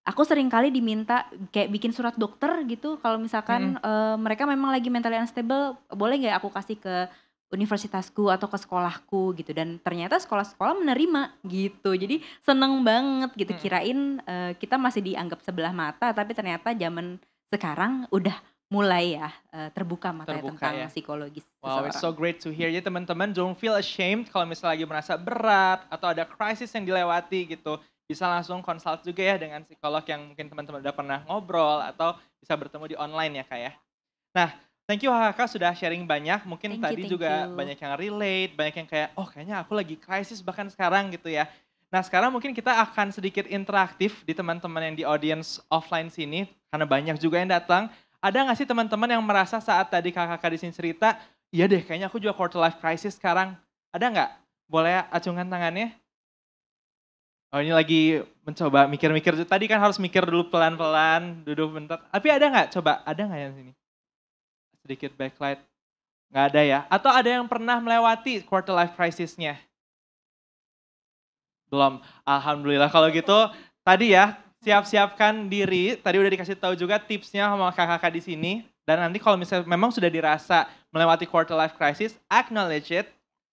aku sering kali diminta kayak bikin surat dokter gitu kalau misalkan -hmm. uh, mereka memang lagi mentally unstable, boleh nggak aku kasih ke universitasku atau ke sekolahku gitu dan ternyata sekolah-sekolah menerima gitu jadi seneng banget gitu hmm. kirain uh, kita masih dianggap sebelah mata tapi ternyata zaman sekarang udah mulai ya uh, terbuka mata ya terbuka, tentang ya. psikologis wow seseorang. it's so great to hear ya teman-teman don't feel ashamed kalau misalnya lagi merasa berat atau ada krisis yang dilewati gitu bisa langsung konsult juga ya dengan psikolog yang mungkin teman-teman udah pernah ngobrol atau bisa bertemu di online ya kak ya. Nah Thank you kakak sudah sharing banyak. Mungkin thank tadi you, juga you. banyak yang relate, banyak yang kayak, oh kayaknya aku lagi krisis bahkan sekarang gitu ya. Nah sekarang mungkin kita akan sedikit interaktif di teman-teman yang di audience offline sini, karena banyak juga yang datang. Ada nggak sih teman-teman yang merasa saat tadi kakak-kakak di sini cerita, iya deh kayaknya aku juga quarter life crisis sekarang. Ada nggak? Boleh acungan tangannya? Oh ini lagi mencoba mikir-mikir. Tadi kan harus mikir dulu pelan-pelan, duduk bentar. Tapi ada nggak? Coba ada nggak yang sini? sedikit backlight. Nggak ada ya? Atau ada yang pernah melewati quarter life crisisnya? Belum. Alhamdulillah. Kalau gitu tadi ya siap-siapkan diri. Tadi udah dikasih tahu juga tipsnya sama kakak-kakak di sini. Dan nanti kalau misalnya memang sudah dirasa melewati quarter life crisis, acknowledge it,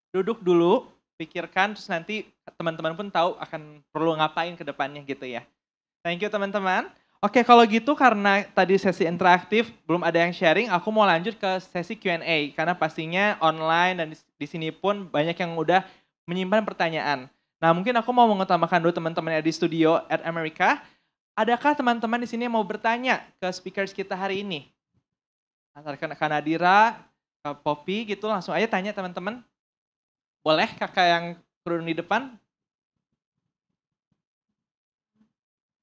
duduk dulu, pikirkan, terus nanti teman-teman pun tahu akan perlu ngapain ke depannya gitu ya. Thank you teman-teman. Oke, kalau gitu karena tadi sesi interaktif belum ada yang sharing, aku mau lanjut ke sesi Q&A karena pastinya online dan di sini pun banyak yang udah menyimpan pertanyaan. Nah, mungkin aku mau mengutamakan dulu teman-teman di studio at America. Adakah teman-teman di sini mau bertanya ke speakers kita hari ini? Antarkan Nadira, ke Poppy gitu langsung aja tanya teman-teman. Boleh kakak yang kerudung di depan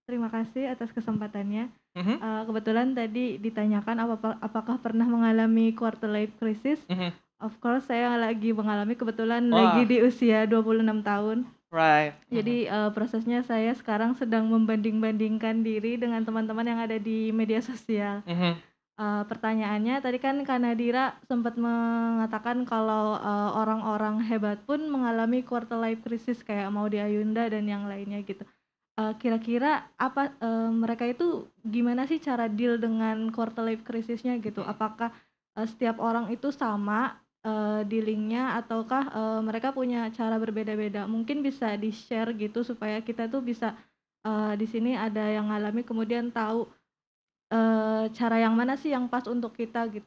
Terima kasih atas kesempatannya. Mm-hmm. Uh, kebetulan tadi ditanyakan apa, apakah pernah mengalami quarter life crisis. Mm-hmm. Of course saya lagi mengalami kebetulan Wah. lagi di usia 26 tahun. Right. Jadi mm-hmm. uh, prosesnya saya sekarang sedang membanding-bandingkan diri dengan teman-teman yang ada di media sosial. Mm-hmm. Uh, pertanyaannya tadi kan Kanadira sempat mengatakan kalau orang orang-orang hebat pun mengalami quarter life crisis kayak mau di Ayunda dan yang lainnya gitu kira eh, kira-kira apa, uh, mereka itu gimana sih cara deal dengan quarter life krisisnya gitu gitu? Apakah, uh, setiap orang itu sama, uh, dealingnya ataukah, uh, mereka punya cara berbeda-beda? Mungkin bisa di-share gitu supaya kita tuh bisa, uh, di sini ada yang ngalami kemudian tahu, uh, cara yang mana sih yang pas untuk kita gitu,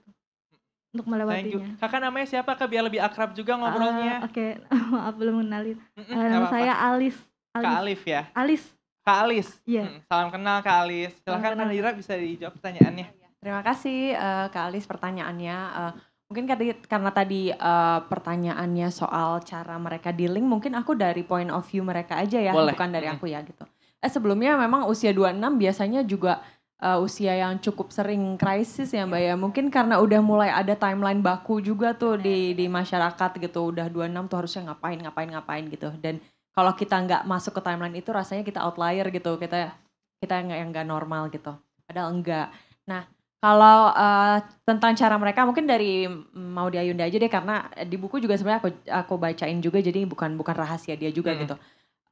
untuk melewatinya. Kakak namanya siapa, Kak? Biar lebih akrab juga ngobrolnya. ngobrolnya. oke, [laughs] maaf belum kenalin Uh, nama saya Alis Kak Alif ya? Alis. Kak Alis. Iya. Hmm, salam kenal Kak Alis. Silahkan Nadira bisa dijawab pertanyaannya. Terima kasih uh, Kak Alis pertanyaannya. Uh, mungkin karena tadi uh, pertanyaannya soal cara mereka dealing, mungkin aku dari point of view mereka aja ya, Boleh. bukan dari hmm. aku ya gitu. Eh sebelumnya memang usia 26 biasanya juga uh, usia yang cukup sering krisis ya Mbak ya. Iya. Mungkin karena udah mulai ada timeline baku juga tuh di iya, iya. di masyarakat gitu. Udah 26 tuh harusnya ngapain ngapain ngapain gitu. Dan kalau kita nggak masuk ke timeline itu rasanya kita outlier gitu kita kita yang yang nggak normal gitu padahal enggak nah kalau uh, tentang cara mereka mungkin dari mau di Ayunda aja deh karena di buku juga sebenarnya aku aku bacain juga jadi bukan bukan rahasia dia juga hmm. gitu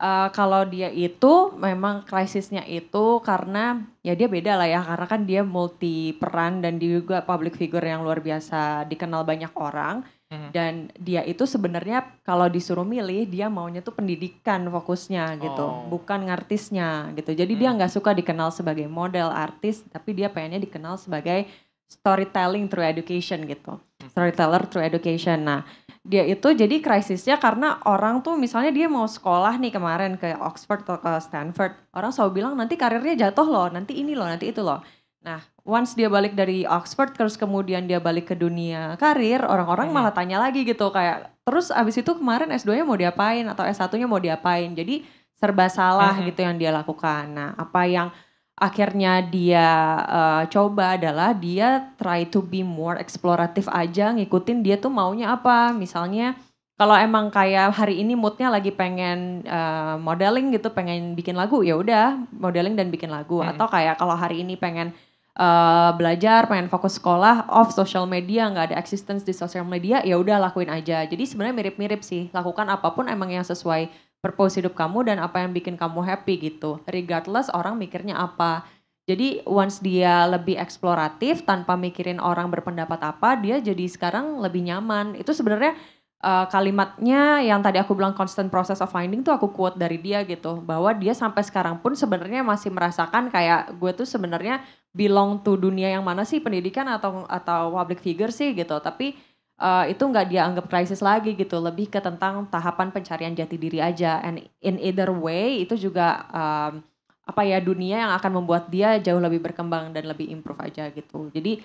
uh, kalau dia itu memang krisisnya itu karena ya dia beda lah ya karena kan dia multi peran dan dia juga public figure yang luar biasa dikenal banyak orang dan dia itu sebenarnya kalau disuruh milih dia maunya tuh pendidikan fokusnya gitu, oh. bukan artisnya gitu. Jadi hmm. dia mm. nggak suka dikenal sebagai model artis, tapi dia pengennya dikenal sebagai storytelling through education gitu, mm. storyteller through education. Nah dia itu jadi krisisnya karena orang tuh misalnya dia mau sekolah nih kemarin ke Oxford atau ke Stanford, orang selalu bilang nanti karirnya jatuh loh, nanti ini loh, nanti itu loh Nah, once dia balik dari Oxford terus kemudian dia balik ke dunia karir, orang-orang yeah. malah tanya lagi gitu kayak terus abis itu kemarin S2-nya mau diapain atau S1-nya mau diapain. Jadi serba salah -hmm. gitu yang dia lakukan. Nah, apa yang akhirnya dia uh, coba adalah dia try to be more eksploratif aja ngikutin dia tuh maunya apa misalnya kalau emang kayak hari ini moodnya lagi pengen uh, modeling gitu pengen bikin lagu ya udah modeling dan bikin lagu hmm. atau kayak kalau hari ini pengen uh, belajar, pengen fokus sekolah, off social media, nggak ada existence di social media, ya udah lakuin aja. Jadi sebenarnya mirip-mirip sih, lakukan apapun emang yang sesuai purpose hidup kamu dan apa yang bikin kamu happy gitu. Regardless orang mikirnya apa. Jadi once dia lebih eksploratif tanpa mikirin orang berpendapat apa, dia jadi sekarang lebih nyaman. Itu sebenarnya uh, kalimatnya yang tadi aku bilang constant process of finding tuh aku quote dari dia gitu bahwa dia sampai sekarang pun sebenarnya masih merasakan kayak gue tuh sebenarnya belong to dunia yang mana sih pendidikan atau atau public figure sih gitu tapi uh, itu nggak dia anggap krisis lagi gitu lebih ke tentang tahapan pencarian jati diri aja and in either way itu juga um, apa ya dunia yang akan membuat dia jauh lebih berkembang dan lebih improve aja gitu jadi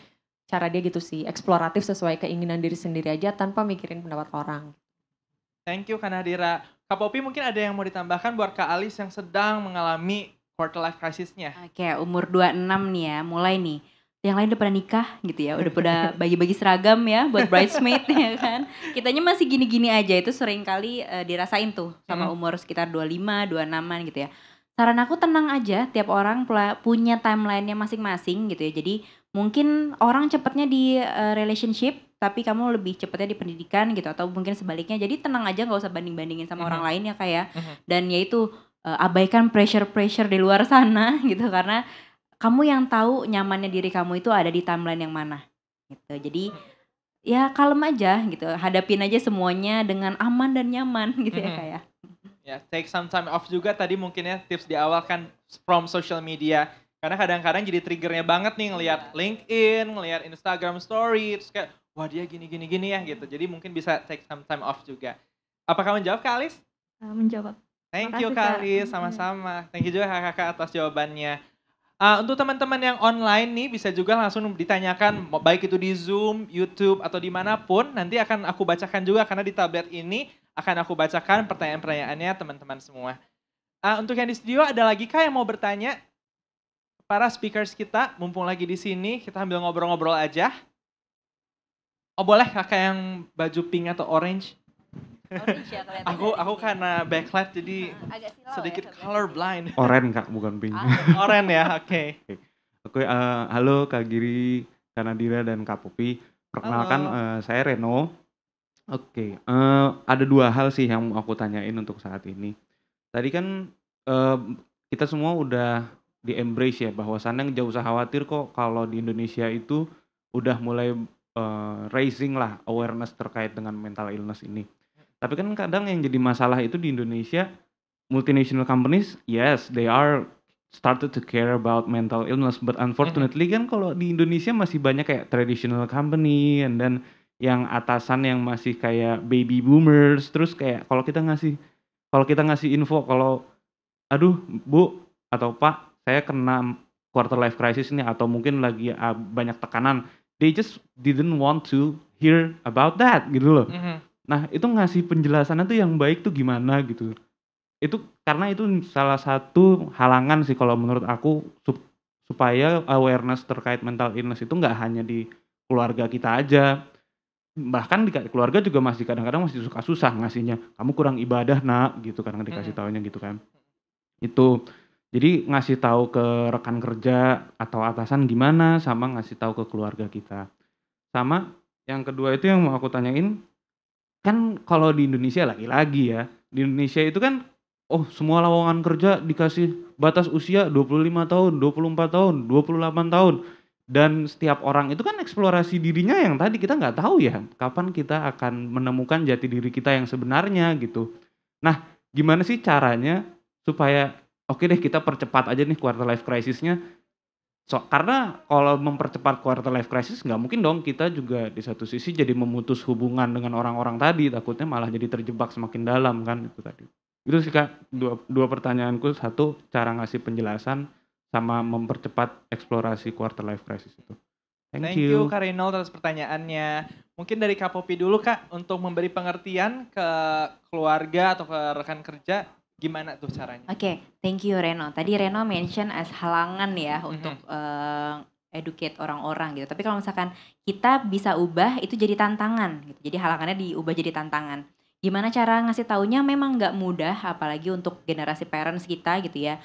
cara dia gitu sih eksploratif sesuai keinginan diri sendiri aja tanpa mikirin pendapat orang thank you Kanadira Kak Popi mungkin ada yang mau ditambahkan buat Kak Alis yang sedang mengalami quarter life crisisnya. Oke, okay, umur 26 nih ya, mulai nih. Yang lain udah pada nikah gitu ya, udah pada [laughs] bagi-bagi seragam ya buat bridesmaid ya kan. Kitanya masih gini-gini aja itu sering kali uh, dirasain tuh sama hmm. umur sekitar 25, 26-an gitu ya. Saran aku tenang aja, tiap orang punya timelinenya masing-masing gitu ya. Jadi mungkin orang cepatnya di uh, relationship, tapi kamu lebih cepatnya di pendidikan gitu atau mungkin sebaliknya. Jadi tenang aja nggak usah banding-bandingin sama mm -hmm. orang lain ya kayak. Ya. Mm -hmm. Dan yaitu uh, abaikan pressure-pressure di luar sana [laughs] gitu karena kamu yang tahu nyamannya diri kamu itu ada di timeline yang mana gitu jadi ya kalem aja gitu hadapin aja semuanya dengan aman dan nyaman gitu mm -hmm. ya kayak ya yeah, take some time off juga tadi mungkin ya tips di awal kan from social media karena kadang-kadang jadi triggernya banget nih ngelihat yeah. LinkedIn ngelihat Instagram story terus kayak wah dia gini gini gini ya gitu jadi mungkin bisa take some time off juga apa kamu menjawab Kak Alis? Eh, menjawab Thank you Kali, sama-sama. Thank you juga kakak atas jawabannya. Uh, untuk teman-teman yang online nih bisa juga langsung ditanyakan baik itu di Zoom, YouTube atau dimanapun. Nanti akan aku bacakan juga karena di tablet ini akan aku bacakan pertanyaan-pertanyaannya teman-teman semua. Uh, untuk yang di studio ada lagi kah yang mau bertanya? Para speakers kita, mumpung lagi di sini, kita ambil ngobrol-ngobrol aja. Oh boleh kakak yang baju pink atau orange? Oh, aku aku karena backlight jadi sedikit color blind. Oren kak bukan pink. Ah, oren ya, oke. Oke, eh, halo Kak Giri, Kak Nadira dan Kak Popi. Perkenalkan eh, saya Reno. Oke, okay. Eh, ada dua hal sih yang mau aku tanyain untuk saat ini. Tadi kan uh, kita semua udah di embrace ya bahwa nggak usah khawatir kok kalau di Indonesia itu udah mulai uh, raising lah awareness terkait dengan mental illness ini. Tapi kan kadang yang jadi masalah itu di Indonesia multinational companies, yes, they are started to care about mental illness, but unfortunately mm -hmm. kan kalau di Indonesia masih banyak kayak traditional company and then yang atasan yang masih kayak baby boomers, terus kayak kalau kita ngasih kalau kita ngasih info kalau aduh, Bu atau Pak, saya kena quarter life crisis ini atau mungkin lagi uh, banyak tekanan, they just didn't want to hear about that gitu loh. Mm -hmm Nah, itu ngasih penjelasannya tuh yang baik tuh gimana gitu. Itu karena itu salah satu halangan sih kalau menurut aku sup, supaya awareness terkait mental illness itu nggak hanya di keluarga kita aja. Bahkan di keluarga juga masih kadang-kadang masih suka susah ngasihnya. Kamu kurang ibadah, Nak, gitu kadang dikasih tahunya gitu kan. Itu jadi ngasih tahu ke rekan kerja atau atasan gimana sama ngasih tahu ke keluarga kita. Sama yang kedua itu yang mau aku tanyain kan kalau di Indonesia lagi-lagi ya, di Indonesia itu kan oh semua lowongan kerja dikasih batas usia 25 tahun, 24 tahun, 28 tahun. Dan setiap orang itu kan eksplorasi dirinya yang tadi kita nggak tahu ya kapan kita akan menemukan jati diri kita yang sebenarnya gitu. Nah gimana sih caranya supaya oke okay deh kita percepat aja nih quarter life crisisnya So, karena kalau mempercepat quarter life crisis nggak mungkin dong kita juga di satu sisi jadi memutus hubungan dengan orang-orang tadi takutnya malah jadi terjebak semakin dalam kan itu tadi. Itu sih Kak dua, dua pertanyaanku satu cara ngasih penjelasan sama mempercepat eksplorasi quarter life crisis itu. Thank, Thank you. you Kak Reno atas pertanyaannya. Mungkin dari Kak Popi dulu Kak untuk memberi pengertian ke keluarga atau ke rekan kerja Gimana tuh caranya? Oke, okay, thank you Reno. Tadi Reno mention as halangan ya mm -hmm. untuk uh, educate orang-orang gitu. Tapi kalau misalkan kita bisa ubah itu jadi tantangan gitu. Jadi halangannya diubah jadi tantangan. Gimana cara ngasih taunya memang nggak mudah apalagi untuk generasi parents kita gitu ya.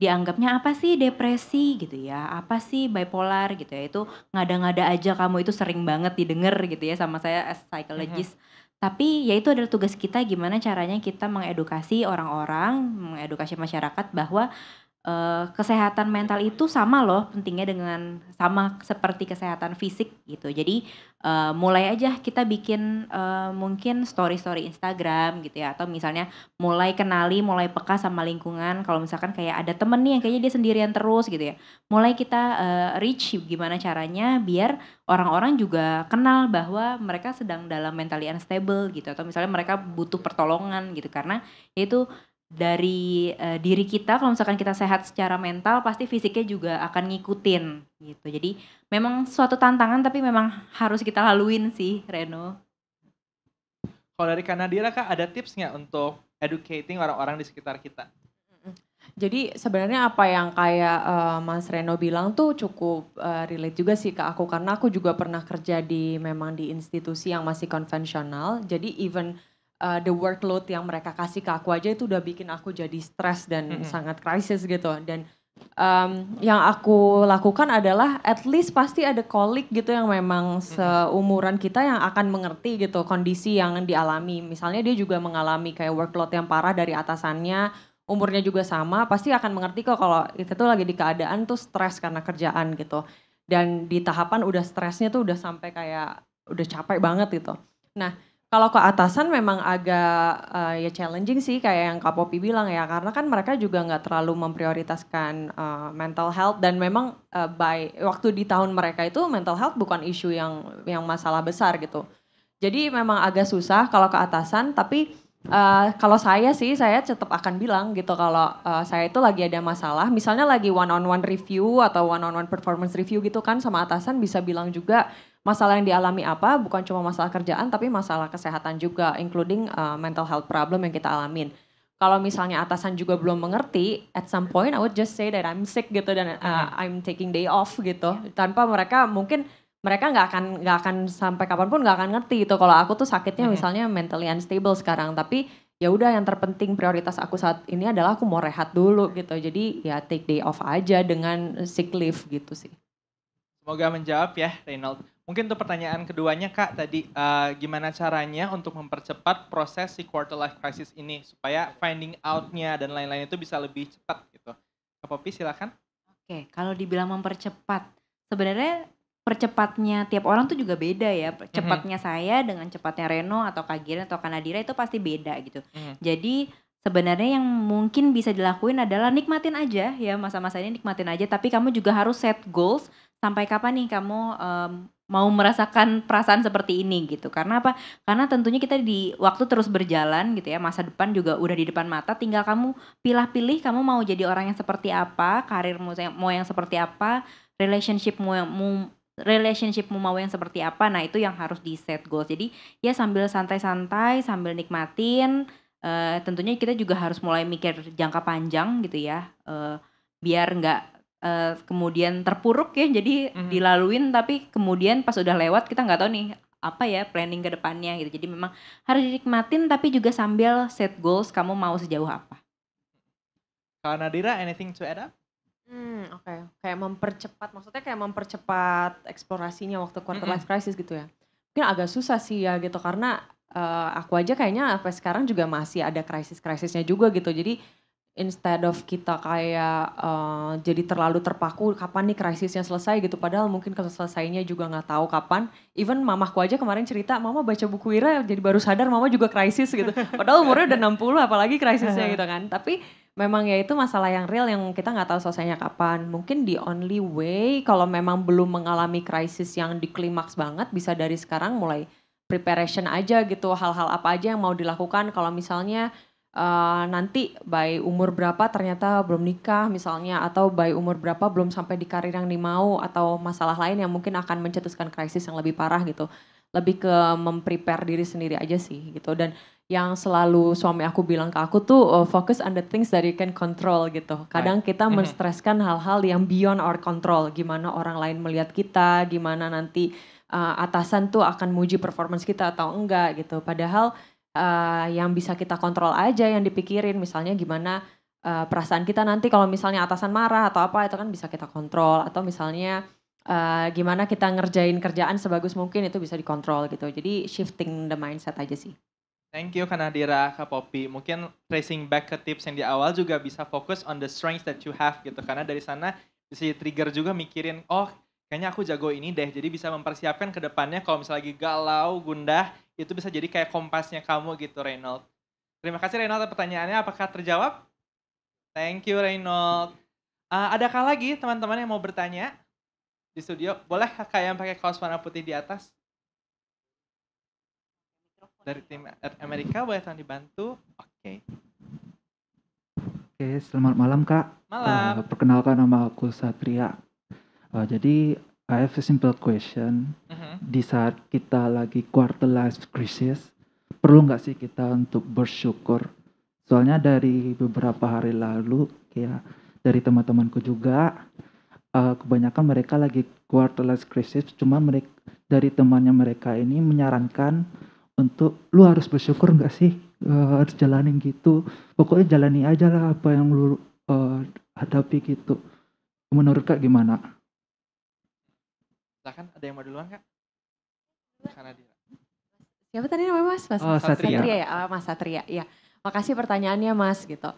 Dianggapnya apa sih depresi gitu ya, apa sih bipolar gitu ya. Itu ngada-ngada aja kamu itu sering banget didengar gitu ya sama saya as mhm. psychologist. Mm -hmm tapi ya itu adalah tugas kita gimana caranya kita mengedukasi orang-orang, mengedukasi masyarakat bahwa uh, kesehatan mental itu sama loh pentingnya dengan sama seperti kesehatan fisik gitu. Jadi uh, mulai aja kita bikin uh, mungkin story-story Instagram gitu ya atau misalnya mulai kenali, mulai peka sama lingkungan. Kalau misalkan kayak ada temen nih yang kayaknya dia sendirian terus gitu ya. Mulai kita uh, reach gimana caranya biar orang-orang juga kenal bahwa mereka sedang dalam mentalian stable gitu atau misalnya mereka butuh pertolongan gitu karena itu dari uh, diri kita kalau misalkan kita sehat secara mental pasti fisiknya juga akan ngikutin gitu. Jadi memang suatu tantangan tapi memang harus kita laluin sih Reno. Kalau dari Kanadira kak ada tips nggak untuk educating orang-orang di sekitar kita? Jadi sebenarnya apa yang kayak uh, Mas Reno bilang tuh cukup uh, relate juga sih ke aku karena aku juga pernah kerja di memang di institusi yang masih konvensional. Jadi even uh, the workload yang mereka kasih ke aku aja itu udah bikin aku jadi stres dan mm -hmm. sangat krisis gitu dan um, yang aku lakukan adalah at least pasti ada kolik gitu yang memang seumuran kita yang akan mengerti gitu kondisi yang dialami misalnya dia juga mengalami kayak workload yang parah dari atasannya umurnya juga sama pasti akan mengerti kok kalau itu tuh lagi di keadaan tuh stres karena kerjaan gitu dan di tahapan udah stresnya tuh udah sampai kayak udah capek banget gitu nah kalau ke atasan memang agak uh, ya challenging sih kayak yang Kak Popi bilang ya karena kan mereka juga nggak terlalu memprioritaskan uh, mental health dan memang uh, by waktu di tahun mereka itu mental health bukan isu yang yang masalah besar gitu. Jadi memang agak susah kalau ke atasan tapi Uh, kalau saya sih saya tetap akan bilang gitu kalau uh, saya itu lagi ada masalah misalnya lagi one on one review atau one on one performance review gitu kan sama atasan bisa bilang juga masalah yang dialami apa, bukan cuma masalah kerjaan, tapi masalah kesehatan juga, including uh, mental health problem yang kita alamin. Kalau misalnya atasan juga belum mengerti, at some point I would just say that I'm sick gitu dan uh, hmm. I'm taking day off gitu, tanpa mereka mungkin mereka nggak akan nggak akan sampai kapanpun nggak akan ngerti itu kalau aku tuh sakitnya mm -hmm. misalnya mentally unstable sekarang tapi ya udah yang terpenting prioritas aku saat ini adalah aku mau rehat dulu gitu jadi ya take day off aja dengan sick leave gitu sih semoga menjawab ya Reynold Mungkin untuk pertanyaan keduanya Kak tadi, uh, gimana caranya untuk mempercepat proses si quarter life crisis ini supaya finding out-nya dan lain-lain itu bisa lebih cepat gitu. Kak Popi silakan. Oke, kalau dibilang mempercepat, sebenarnya percepatnya tiap orang tuh juga beda ya. Cepatnya mm -hmm. saya dengan cepatnya Reno atau Kak Gira atau Kanadira itu pasti beda gitu. Mm -hmm. Jadi sebenarnya yang mungkin bisa dilakuin adalah nikmatin aja ya masa-masa ini nikmatin aja tapi kamu juga harus set goals sampai kapan nih kamu um, mau merasakan perasaan seperti ini gitu. Karena apa? Karena tentunya kita di waktu terus berjalan gitu ya. Masa depan juga udah di depan mata. Tinggal kamu pilih-pilih kamu mau jadi orang yang seperti apa, karirmu mau yang seperti apa, relationship relationshipmu yang relationship relationshipmu mau yang seperti apa. Nah, itu yang harus di set goals. Jadi, ya sambil santai-santai, sambil nikmatin Uh, tentunya kita juga harus mulai mikir jangka panjang gitu ya uh, biar nggak uh, kemudian terpuruk ya jadi mm-hmm. dilaluin tapi kemudian pas udah lewat kita nggak tahu nih apa ya planning ke depannya gitu jadi memang harus dinikmatin tapi juga sambil set goals kamu mau sejauh apa kalau Nadira anything to add up Hmm, oke. Okay. Kayak mempercepat, maksudnya kayak mempercepat eksplorasinya waktu quarter mhm. life crisis gitu ya. Mungkin agak susah sih ya gitu karena uh, aku aja kayaknya apa sekarang juga masih ada krisis-krisisnya juga gitu. Jadi instead of kita kayak uh, jadi terlalu terpaku kapan nih krisisnya selesai gitu padahal mungkin selesainya juga nggak tahu kapan even mamahku aja kemarin cerita mama baca buku Ira jadi baru sadar mama juga krisis gitu padahal umurnya udah 60 apalagi krisisnya gitu kan tapi memang ya itu masalah yang real yang kita nggak tahu selesainya kapan mungkin the only way kalau memang belum mengalami krisis yang di klimaks banget bisa dari sekarang mulai preparation aja gitu hal-hal apa aja yang mau dilakukan kalau misalnya Eh, nanti by umur berapa ternyata belum nikah misalnya atau by umur berapa belum sampai di karir yang dimau atau masalah lain yang mungkin akan mencetuskan krisis yang lebih parah gitu lebih ke memprepare diri sendiri aja sih gitu dan yang selalu suami aku bilang ke aku tuh uh, eh, fokus on the things that you can control gitu. Kadang kita mhm. menstreskan hal-hal yang beyond our control. Gimana orang lain melihat kita, gimana nanti uh, atasan tuh akan muji performance kita atau enggak gitu. Padahal uh, yang bisa kita kontrol aja yang dipikirin misalnya gimana uh, perasaan kita nanti kalau misalnya atasan marah atau apa itu kan bisa kita kontrol atau misalnya uh, gimana kita ngerjain kerjaan sebagus mungkin itu bisa dikontrol gitu. Jadi shifting the mindset aja sih. Thank you Kanadira, Kak Poppy. Mungkin tracing back ke tips yang di awal juga bisa fokus on the strengths that you have gitu. Karena dari sana bisa trigger juga mikirin, oh kayaknya aku jago ini deh. Jadi bisa mempersiapkan ke depannya kalau misalnya lagi galau, gundah, itu bisa jadi kayak kompasnya kamu gitu Reynold. Terima kasih Reynold pertanyaannya apakah terjawab? Thank you Reynold. Uh, adakah lagi teman-teman yang mau bertanya di studio? Boleh kakak yang pakai kaos warna putih di atas? Dari tim Amerika boleh tolong dibantu? Oke. Okay. Oke, okay, selamat malam Kak. Malam. Uh, perkenalkan nama aku Satria. Uh, jadi I have a simple question. Uh-huh. Di saat kita lagi quarter life crisis, perlu nggak sih kita untuk bersyukur? Soalnya dari beberapa hari lalu, ya dari teman-temanku juga, uh, kebanyakan mereka lagi quarter life crisis. Cuma mereka dari temannya mereka ini menyarankan untuk lu harus bersyukur nggak sih? Uh, harus jalanin gitu. Pokoknya jalani aja lah apa yang lu uh, hadapi gitu. Menurut kak gimana? silakan ada yang mau duluan kak? karena dia Siapa tadi namanya mas? Mas oh, Satria. Satria ya, oh, Mas Satria. Ya, makasih pertanyaannya mas gitu.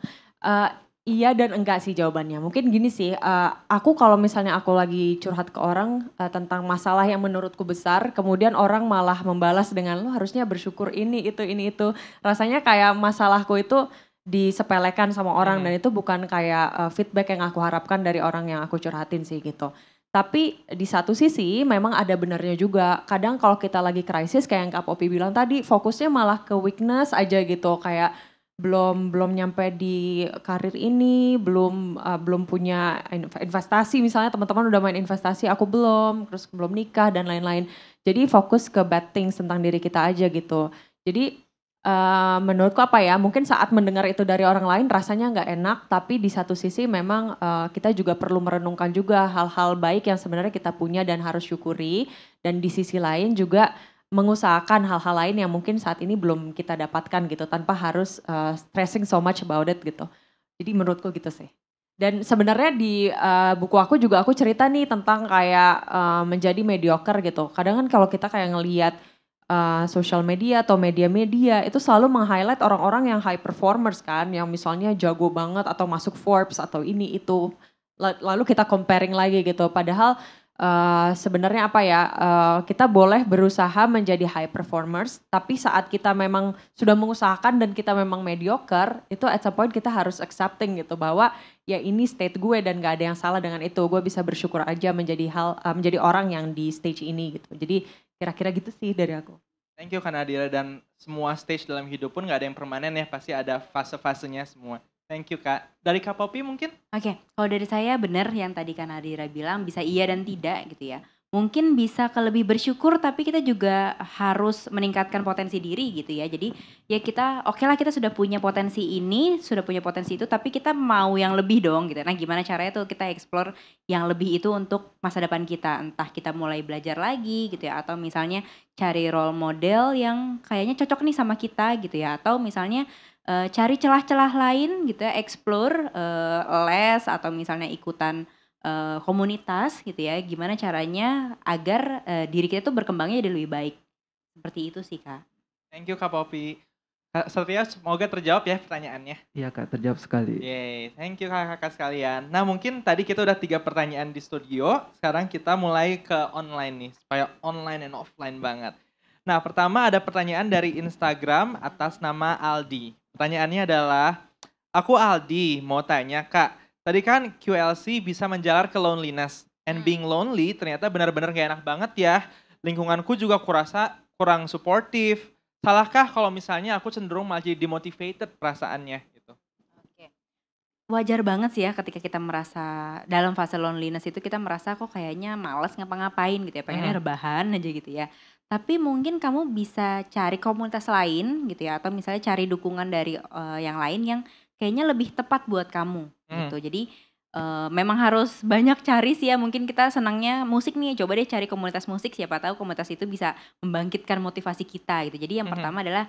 Uh, Iya dan enggak sih jawabannya. Mungkin gini sih, uh, aku kalau misalnya aku lagi curhat ke orang uh, tentang masalah yang menurutku besar, kemudian orang malah membalas dengan lo harusnya bersyukur ini itu ini itu. Rasanya kayak masalahku itu disepelekan sama orang hmm. dan itu bukan kayak uh, feedback yang aku harapkan dari orang yang aku curhatin sih gitu. Tapi di satu sisi memang ada benarnya juga. Kadang kalau kita lagi krisis kayak yang Kak Popi bilang tadi fokusnya malah ke weakness aja gitu kayak belum belum nyampe di karir ini, belum uh, belum punya investasi misalnya teman-teman udah main investasi, aku belum, terus belum nikah dan lain-lain. Jadi fokus ke bad things tentang diri kita aja gitu. Jadi uh, menurutku apa ya mungkin saat mendengar itu dari orang lain rasanya nggak enak tapi di satu sisi memang uh, kita juga perlu merenungkan juga hal-hal baik yang sebenarnya kita punya dan harus syukuri dan di sisi lain juga mengusahakan hal-hal lain yang mungkin saat ini belum kita dapatkan gitu tanpa harus uh, stressing so much about it gitu jadi menurutku gitu sih dan sebenarnya di uh, buku aku juga aku cerita nih tentang kayak uh, menjadi mediocre gitu kadang kan kalau kita kayak ngelihat Eh, social media atau media-media itu selalu meng-highlight orang-orang yang high performers kan, yang misalnya jago banget atau masuk Forbes atau ini itu. Lalu kita comparing lagi gitu. Padahal uh, sebenarnya apa ya, uh, kita boleh berusaha menjadi high performers, tapi saat kita memang sudah mengusahakan dan kita memang mediocre, itu at some point kita harus accepting gitu bahwa ya ini state gue dan gak ada yang salah dengan itu. Gue bisa bersyukur aja menjadi hal uh, menjadi orang yang di stage ini gitu. Jadi Kira-kira gitu sih dari aku. Thank you karena Adira dan semua stage dalam hidup pun gak ada yang permanen ya, pasti ada fase-fasenya semua. Thank you kak. Dari Kak Popi mungkin? Oke, okay. kalau dari saya benar yang tadi Kanadira Adira bilang bisa iya dan tidak gitu ya mungkin bisa ke lebih bersyukur tapi kita juga harus meningkatkan potensi diri gitu ya jadi ya kita oke okay lah kita sudah punya potensi ini sudah punya potensi itu tapi kita mau yang lebih dong gitu nah gimana caranya tuh kita explore yang lebih itu untuk masa depan kita entah kita mulai belajar lagi gitu ya atau misalnya cari role model yang kayaknya cocok nih sama kita gitu ya atau misalnya uh, cari celah-celah lain gitu ya explore uh, les atau misalnya ikutan uh, komunitas gitu ya gimana caranya agar uh, diri kita tuh berkembangnya jadi lebih baik seperti itu sih kak thank you kak Popi Kak Satria, semoga terjawab ya pertanyaannya. Iya Kak, terjawab sekali. Yay, thank you kakak-kakak sekalian. Nah mungkin tadi kita udah tiga pertanyaan di studio, sekarang kita mulai ke online nih, supaya online and offline banget. Nah pertama ada pertanyaan dari Instagram atas nama Aldi. Pertanyaannya adalah, aku Aldi mau tanya Kak, Tadi kan QLC bisa menjalar ke loneliness. And hmm. being lonely ternyata benar-benar gak enak banget ya. Lingkunganku juga kurasa kurang suportif. Salahkah kalau misalnya aku cenderung malah jadi demotivated perasaannya gitu? Oke. Wajar banget sih ya ketika kita merasa dalam fase loneliness itu kita merasa kok kayaknya males ngapa-ngapain gitu ya. Pengennya hmm. rebahan aja gitu ya tapi mungkin kamu bisa cari komunitas lain gitu ya atau misalnya cari dukungan dari uh, yang lain yang kayaknya lebih tepat buat kamu hmm. gitu. Jadi uh, memang harus banyak cari sih ya. Mungkin kita senangnya musik nih, ya. coba deh cari komunitas musik. Siapa tahu komunitas itu bisa membangkitkan motivasi kita gitu. Jadi yang hmm. pertama adalah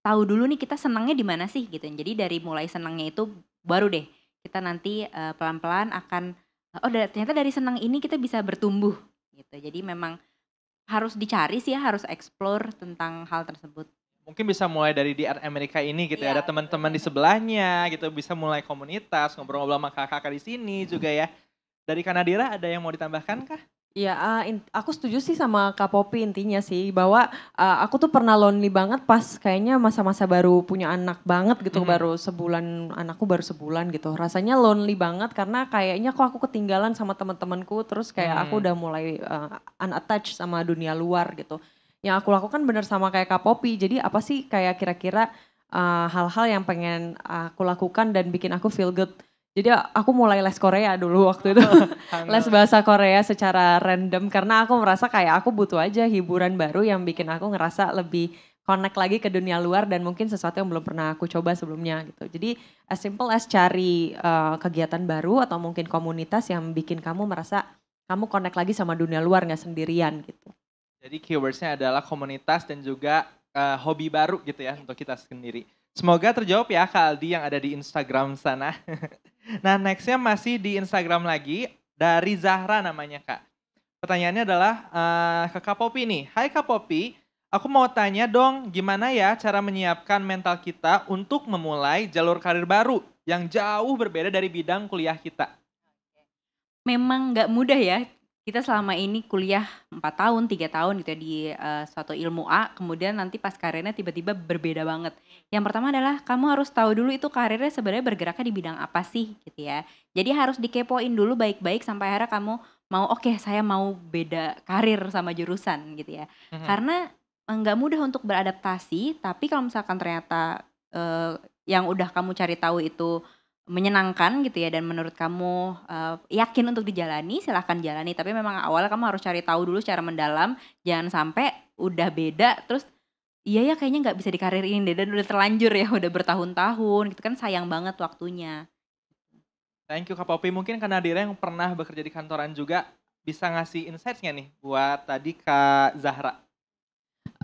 tahu dulu nih kita senangnya di mana sih gitu. Jadi dari mulai senangnya itu baru deh kita nanti uh, pelan-pelan akan eh, oh ternyata dari senang ini kita bisa bertumbuh gitu. Jadi memang harus dicari sih ya, harus explore tentang hal tersebut mungkin bisa mulai dari di Amerika ini gitu ya, ya. ada iya. teman-teman di sebelahnya gitu bisa mulai komunitas ngobrol-ngobrol sama kakak-kakak di sini juga ya dari Kanadira ada yang mau ditambahkan kah? Iya, uh, aku setuju sih sama Kak Popi intinya sih bahwa uh, aku tuh pernah lonely banget pas kayaknya masa-masa baru punya anak banget gitu mm-hmm. baru sebulan anakku baru sebulan gitu. Rasanya lonely banget karena kayaknya kok aku ketinggalan sama teman-temanku terus kayak mm. aku udah mulai uh, unattached sama dunia luar gitu yang aku lakukan bener sama kayak Kak Popi. Jadi apa sih kayak kira-kira hal eh, hal-hal yang pengen aku lakukan dan bikin aku feel good. Jadi aku mulai les Korea dulu waktu itu. [laughs] [laughs] les bahasa Korea secara random karena aku merasa kayak aku butuh aja hiburan baru yang bikin aku ngerasa lebih connect lagi ke dunia luar dan mungkin sesuatu yang belum pernah aku coba sebelumnya gitu. Jadi as simple as cari uh, kegiatan baru atau mungkin komunitas yang bikin kamu merasa kamu connect lagi sama dunia luar nggak sendirian gitu. Jadi keywordsnya adalah komunitas dan juga uh, hobi baru gitu ya untuk kita sendiri. Semoga terjawab ya Kak Aldi yang ada di Instagram sana. [laughs] nah nextnya masih di Instagram lagi dari Zahra namanya Kak. Pertanyaannya adalah uh, ke Kak Popi nih. Hai Kak Popi, aku mau tanya dong gimana ya cara menyiapkan mental kita untuk memulai jalur karir baru yang jauh berbeda dari bidang kuliah kita. Memang nggak mudah ya kita selama ini kuliah 4 tahun, tiga tahun gitu ya di uh, suatu ilmu A, kemudian nanti pas karirnya tiba-tiba berbeda banget. Yang pertama adalah kamu harus tahu dulu itu karirnya sebenarnya bergeraknya di bidang apa sih gitu ya. Jadi harus dikepoin dulu baik-baik sampai akhirnya kamu mau oke okay, saya mau beda karir sama jurusan gitu ya. Mm-hmm. Karena eh, nggak mudah untuk beradaptasi, tapi kalau misalkan ternyata uh, yang udah kamu cari tahu itu menyenangkan gitu ya dan menurut kamu uh, yakin untuk dijalani silahkan jalani tapi memang awal kamu harus cari tahu dulu secara mendalam jangan sampai udah beda terus iya ya kayaknya nggak bisa di karir ini deh dan udah terlanjur ya [laughs] udah bertahun-tahun gitu kan sayang banget waktunya thank you Kak Popi mungkin karena Dira yang pernah bekerja di kantoran juga bisa ngasih insightnya nih buat tadi Kak Zahra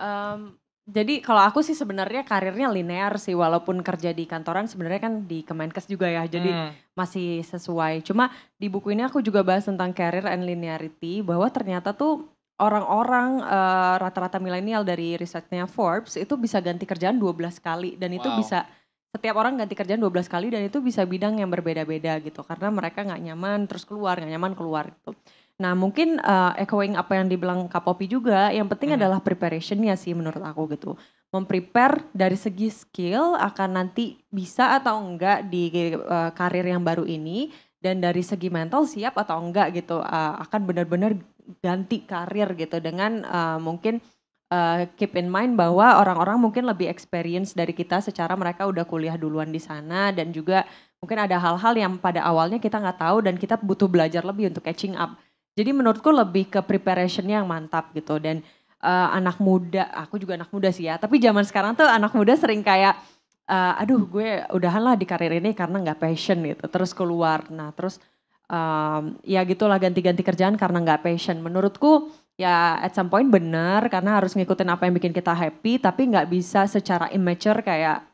um, jadi kalau aku sih sebenarnya karirnya linear sih walaupun kerja di kantoran sebenarnya kan di Kemenkes juga ya. Jadi hmm. masih sesuai. Cuma di buku ini aku juga bahas tentang karir and linearity bahwa ternyata tuh orang-orang uh, rata-rata milenial dari risetnya Forbes itu bisa ganti kerjaan 12 kali dan wow. itu bisa setiap orang ganti kerjaan 12 kali dan itu bisa bidang yang berbeda-beda gitu karena mereka nggak nyaman terus keluar, nggak nyaman keluar gitu. Nah mungkin uh, echoing apa yang dibilang Kak Popi juga, yang penting hmm. adalah preparationnya sih menurut aku gitu. Memprepare dari segi skill akan nanti bisa atau enggak di uh, karir yang baru ini dan dari segi mental siap atau enggak gitu uh, akan benar-benar ganti karir gitu dengan uh, mungkin uh, keep in mind bahwa orang-orang mungkin lebih experience dari kita secara mereka udah kuliah duluan di sana dan juga mungkin ada hal-hal yang pada awalnya kita nggak tahu dan kita butuh belajar lebih untuk catching up. Jadi menurutku lebih ke preparationnya yang mantap gitu dan uh, anak muda, aku juga anak muda sih ya. Tapi zaman sekarang tuh anak muda sering kayak, uh, aduh gue udahan lah di karir ini karena nggak passion gitu. Terus keluar, nah terus um, ya gitulah ganti-ganti kerjaan karena nggak passion. Menurutku ya at some point bener karena harus ngikutin apa yang bikin kita happy, tapi nggak bisa secara immature kayak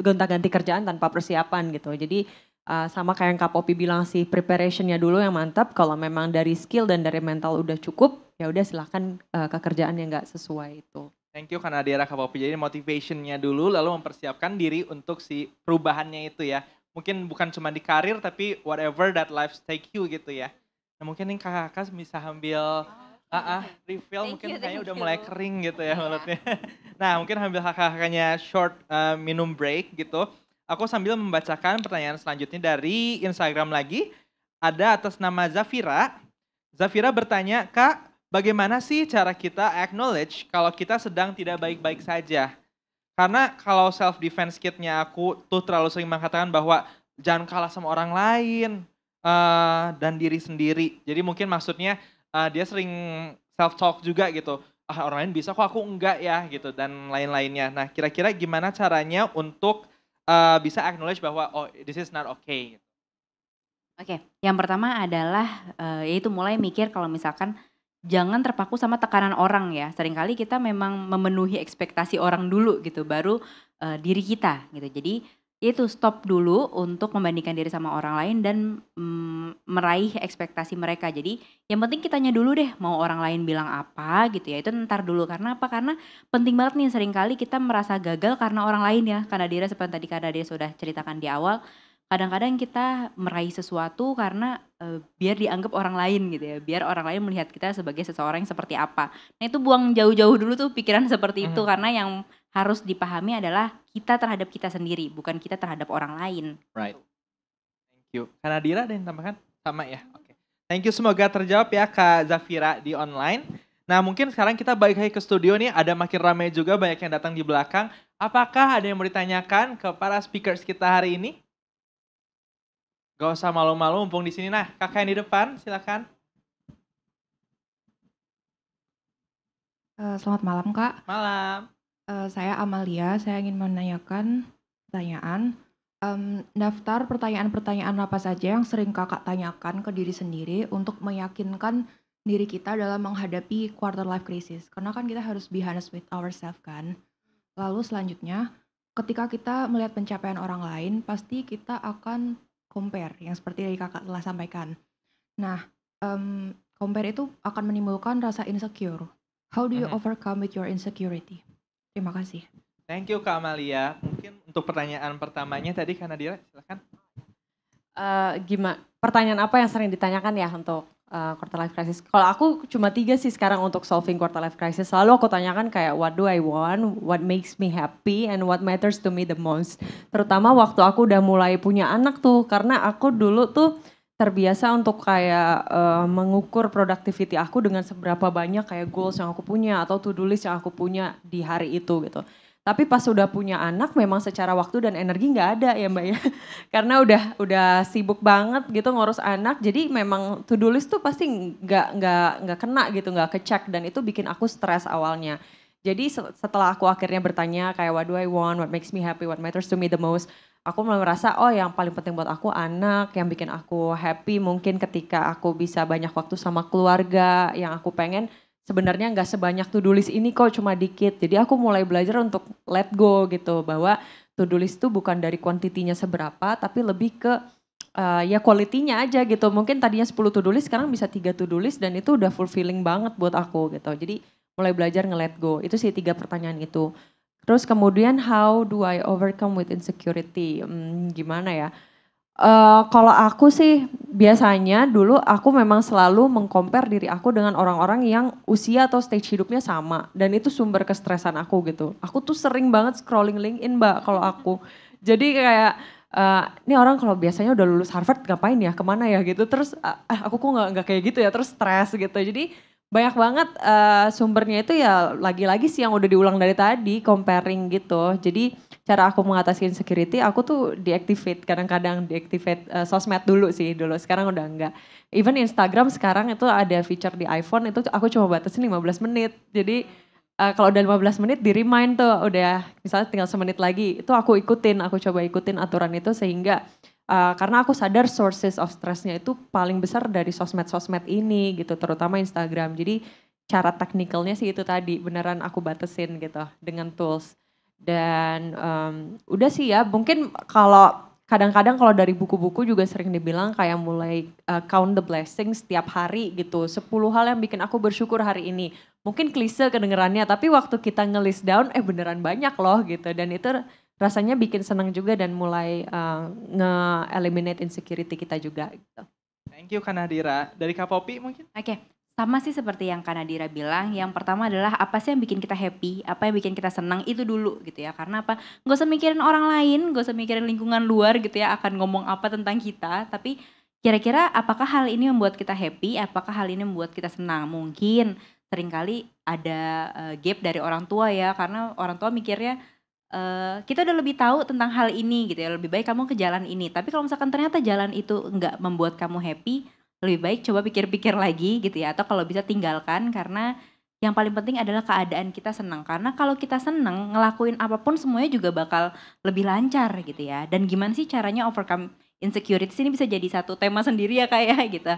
gonta-ganti kerjaan tanpa persiapan gitu. Jadi uh, sama kayak yang Kak Popi bilang sih preparationnya dulu yang mantap kalau memang dari skill dan dari mental udah cukup ya udah silahkan uh, eh, kekerjaan yang nggak sesuai itu thank you karena daerah Kak Popi jadi motivationnya dulu lalu mempersiapkan diri untuk si perubahannya itu ya mungkin bukan cuma di karir tapi whatever that life take you gitu ya nah mungkin yang kakak-kakak bisa ambil oh, Ah, uh, refill mungkin kayaknya udah mulai kering gitu ya iya. mulutnya. [laughs] nah, mungkin ambil kakak-kakaknya short uh, minum break gitu. Aku sambil membacakan pertanyaan selanjutnya dari Instagram lagi. Ada atas nama Zafira. Zafira bertanya, Kak, bagaimana sih cara kita acknowledge kalau kita sedang tidak baik-baik saja? Karena kalau self defense kitnya aku tuh terlalu sering mengatakan bahwa jangan kalah sama orang lain uh, dan diri sendiri. Jadi mungkin maksudnya uh, dia sering self talk juga gitu ah orang lain bisa kok aku enggak ya gitu dan lain-lainnya. Nah, kira-kira gimana caranya untuk uh, bisa acknowledge bahwa oh this is not okay. Gitu. Oke, okay. yang pertama adalah uh, yaitu mulai mikir kalau misalkan jangan terpaku sama tekanan orang ya. Seringkali kita memang memenuhi ekspektasi orang dulu gitu, baru uh, diri kita gitu. Jadi itu stop dulu untuk membandingkan diri sama orang lain dan mm, meraih ekspektasi mereka. Jadi yang penting kitanya dulu deh mau orang lain bilang apa gitu ya itu ntar dulu karena apa? Karena penting banget nih seringkali kita merasa gagal karena orang lain ya karena dia seperti tadi karena dia sudah ceritakan di awal kadang-kadang kita meraih sesuatu karena e, biar dianggap orang lain gitu ya biar orang lain melihat kita sebagai seseorang yang seperti apa nah itu buang jauh-jauh dulu tuh pikiran seperti mm -hmm. itu mhm. karena yang harus dipahami adalah kita terhadap kita sendiri, bukan kita terhadap orang lain. Right. Thank you. Karena Dira ada yang tambahkan? Sama ya. Oke. Okay. Thank you semoga terjawab ya Kak Zafira di online. Nah mungkin sekarang kita balik lagi ke studio nih, ada makin ramai juga banyak yang datang di belakang. Apakah ada yang mau ditanyakan ke para speakers kita hari ini? Gak usah malu-malu, mumpung di sini. Nah, kakak yang di depan, silakan. Eh, selamat malam, Kak. Malam. Eh, saya Amalia, saya ingin menanyakan pertanyaan. Um, daftar pertanyaan-pertanyaan apa saja yang sering kakak tanyakan ke diri sendiri untuk meyakinkan diri kita dalam menghadapi quarter life crisis. Karena kan kita harus be honest with ourselves kan. Lalu selanjutnya, ketika kita melihat pencapaian orang lain, pasti kita akan compare, yang seperti dari kakak telah sampaikan. Nah, um, compare itu akan menimbulkan rasa insecure. How do you overcome with your insecurity? Terima kasih. Thank you Kak Amalia. Mungkin untuk pertanyaan pertamanya tadi karena dia silakan. Uh, eh, gimana? Pertanyaan apa yang sering ditanyakan ya untuk uh, quarter life crisis? Kalau aku cuma tiga sih sekarang untuk solving quarter life crisis. Selalu aku tanyakan kayak what do I want, what makes me happy, and what matters to me the most. Terutama waktu aku udah mulai punya anak tuh, karena aku dulu tuh terbiasa untuk kayak uh, mengukur productivity aku dengan seberapa banyak kayak goals yang aku punya atau to do list yang aku punya di hari itu gitu. Tapi pas udah punya anak memang secara waktu dan energi nggak ada ya mbak ya. [laughs] Karena udah udah sibuk banget gitu ngurus anak. Jadi memang to do list tuh pasti nggak nggak nggak kena gitu nggak kecek dan itu bikin aku stres awalnya. Jadi setelah aku akhirnya bertanya kayak what do I want, what makes me happy, what matters to me the most, aku mulai merasa oh yang paling penting buat aku anak yang bikin aku happy mungkin ketika aku bisa banyak waktu sama keluarga yang aku pengen sebenarnya nggak sebanyak to do ini kok cuma dikit jadi aku mulai belajar untuk let go gitu bahwa to do list itu bukan dari kuantitinya seberapa tapi lebih ke uh, ya kualitinya aja gitu mungkin tadinya 10 to do sekarang bisa tiga to do dan itu udah fulfilling banget buat aku gitu jadi mulai belajar nge let go itu sih tiga pertanyaan itu Terus kemudian how do I overcome with insecurity? Hmm, gimana ya? Uh, kalau aku sih biasanya dulu aku memang selalu mengcompare diri aku dengan orang-orang yang usia atau stage hidupnya sama dan itu sumber kestresan aku gitu. Aku tuh sering banget scrolling LinkedIn mbak kalau aku. Jadi kayak uh, ini orang kalau biasanya udah lulus Harvard ngapain ya kemana ya gitu terus uh, aku kok nggak nggak kayak gitu ya terus stres gitu. Jadi banyak banget uh, sumbernya itu ya lagi-lagi sih yang udah diulang dari tadi comparing gitu jadi cara aku mengatasi insecurity aku tuh deactivate kadang-kadang deactivate uh, sosmed dulu sih dulu sekarang udah enggak even Instagram sekarang itu ada feature di iPhone itu aku cuma batasin 15 menit jadi uh, kalau udah 15 menit di remind tuh udah misalnya tinggal semenit lagi itu aku ikutin aku coba ikutin aturan itu sehingga Uh, karena aku sadar sources of stressnya itu paling besar dari sosmed-sosmed ini gitu, terutama Instagram. Jadi cara teknikalnya sih itu tadi beneran aku batasin gitu dengan tools. Dan um, udah sih ya, mungkin kalau kadang-kadang kalau dari buku-buku juga sering dibilang kayak mulai uh, count the blessings setiap hari gitu. sepuluh hal yang bikin aku bersyukur hari ini. Mungkin klise kedengerannya, tapi waktu kita ngelis down eh beneran banyak loh gitu. Dan itu rasanya bikin senang juga dan mulai uh, nge-eliminate insecurity kita juga gitu. Thank you Kanadira. Dari Kak Popi mungkin? Oke, okay. sama sih seperti yang Kanadira bilang. Yang pertama adalah apa sih yang bikin kita happy, apa yang bikin kita senang itu dulu gitu ya. Karena apa? Gak usah mikirin orang lain, gak usah mikirin lingkungan luar gitu ya akan ngomong apa tentang kita. Tapi kira-kira apakah hal ini membuat kita happy, apakah hal ini membuat kita senang? Mungkin seringkali ada eh, gap dari orang tua ya karena orang tua mikirnya Eh, kita udah lebih tahu tentang hal ini gitu ya lebih baik kamu ke jalan ini tapi kalau misalkan ternyata jalan itu nggak membuat kamu happy lebih baik coba pikir-pikir lagi gitu ya atau kalau bisa tinggalkan karena yang paling penting adalah keadaan kita senang karena kalau kita senang ngelakuin apapun semuanya juga bakal lebih lancar gitu ya dan gimana sih caranya overcome insecurities ini bisa jadi satu tema [laughs] sendiri ya kayak ya, gitu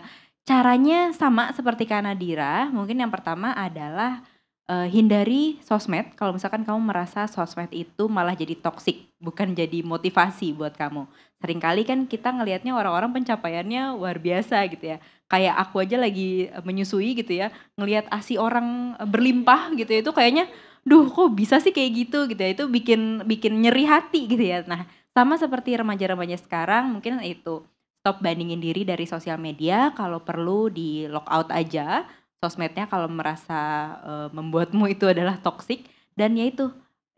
caranya sama seperti Kanadira mungkin yang pertama adalah uh, hindari sosmed kalau misalkan kamu merasa sosmed itu malah jadi toksik bukan jadi motivasi buat kamu seringkali kan kita ngelihatnya orang-orang pencapaiannya luar biasa gitu ya kayak aku aja lagi eh, menyusui gitu ya ngelihat asi ah, orang eh, berlimpah gitu ya, itu kayaknya duh kok bisa sih kayak gitu gitu ya itu bikin bikin nyeri hati gitu ya nah sama seperti remaja-remaja sekarang mungkin itu stop bandingin diri dari sosial media kalau perlu di lockout aja sosmednya kalau merasa uh, membuatmu itu adalah toxic dan ya itu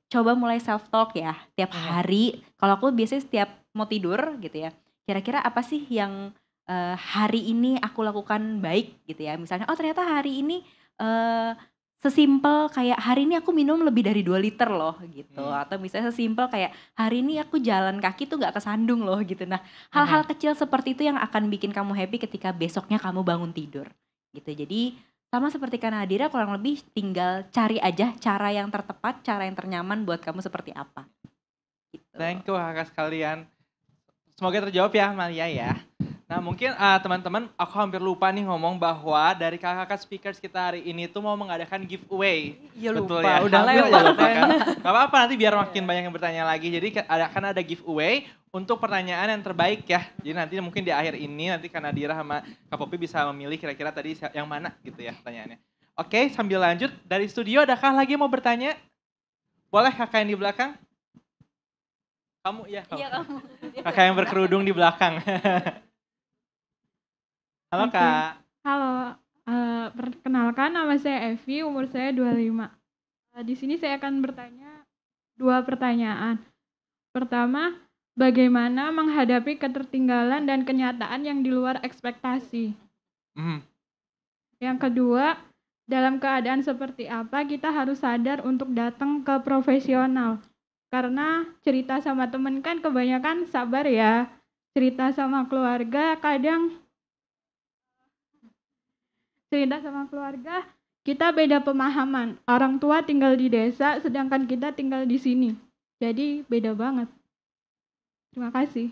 coba mulai self talk ya tiap iya. hari. Kalau aku biasanya setiap mau tidur gitu ya. Kira-kira apa sih yang uh, hari ini aku lakukan baik gitu ya. Misalnya oh ternyata hari ini uh, sesimpel kayak hari ini aku minum lebih dari 2 liter loh gitu hmm. atau misalnya sesimpel kayak hari ini aku jalan kaki tuh gak kesandung loh gitu nah hal-hal kecil seperti itu yang akan bikin kamu happy ketika besoknya kamu bangun tidur gitu jadi sama seperti Kanadira kurang lebih tinggal cari aja cara yang tertepat, cara yang ternyaman buat kamu seperti apa. Gitu. Thank you kakak sekalian. Semoga terjawab ya Malia ya. Nah mungkin teman eh, teman-teman, aku hampir lupa nih ngomong bahwa dari kakak-kakak speakers kita hari ini tuh mau mengadakan giveaway. Iya lupa, Betul ya? udah lewat. Ya, lupa, kan? Gak apa-apa nanti biar makin banyak yang bertanya lagi. Jadi ada kan ada giveaway untuk pertanyaan yang terbaik ya. Jadi nanti mungkin di akhir ini nanti karena Dira sama Kak Popi bisa memilih kira-kira tadi yang mana gitu ya pertanyaannya. Oke sambil lanjut, dari studio adakah lagi mau bertanya? Boleh kakak yang di belakang? Kamu ya kamu. Iya, iya kamu. Kakak yang berkerudung di belakang. [laughs] Halo okay. Kak. Halo, uh, perkenalkan nama saya Evi, umur saya 25. Uh, eh, di sini saya akan bertanya dua pertanyaan. Pertama, bagaimana menghadapi ketertinggalan dan kenyataan yang di luar ekspektasi? Mm. Yang kedua, dalam keadaan seperti apa kita harus sadar untuk datang ke profesional? Karena cerita sama temen kan kebanyakan sabar ya. Cerita sama keluarga kadang Seindah sama keluarga, kita beda pemahaman. Orang tua tinggal di desa, sedangkan kita tinggal di sini. Jadi beda banget. Terima kasih.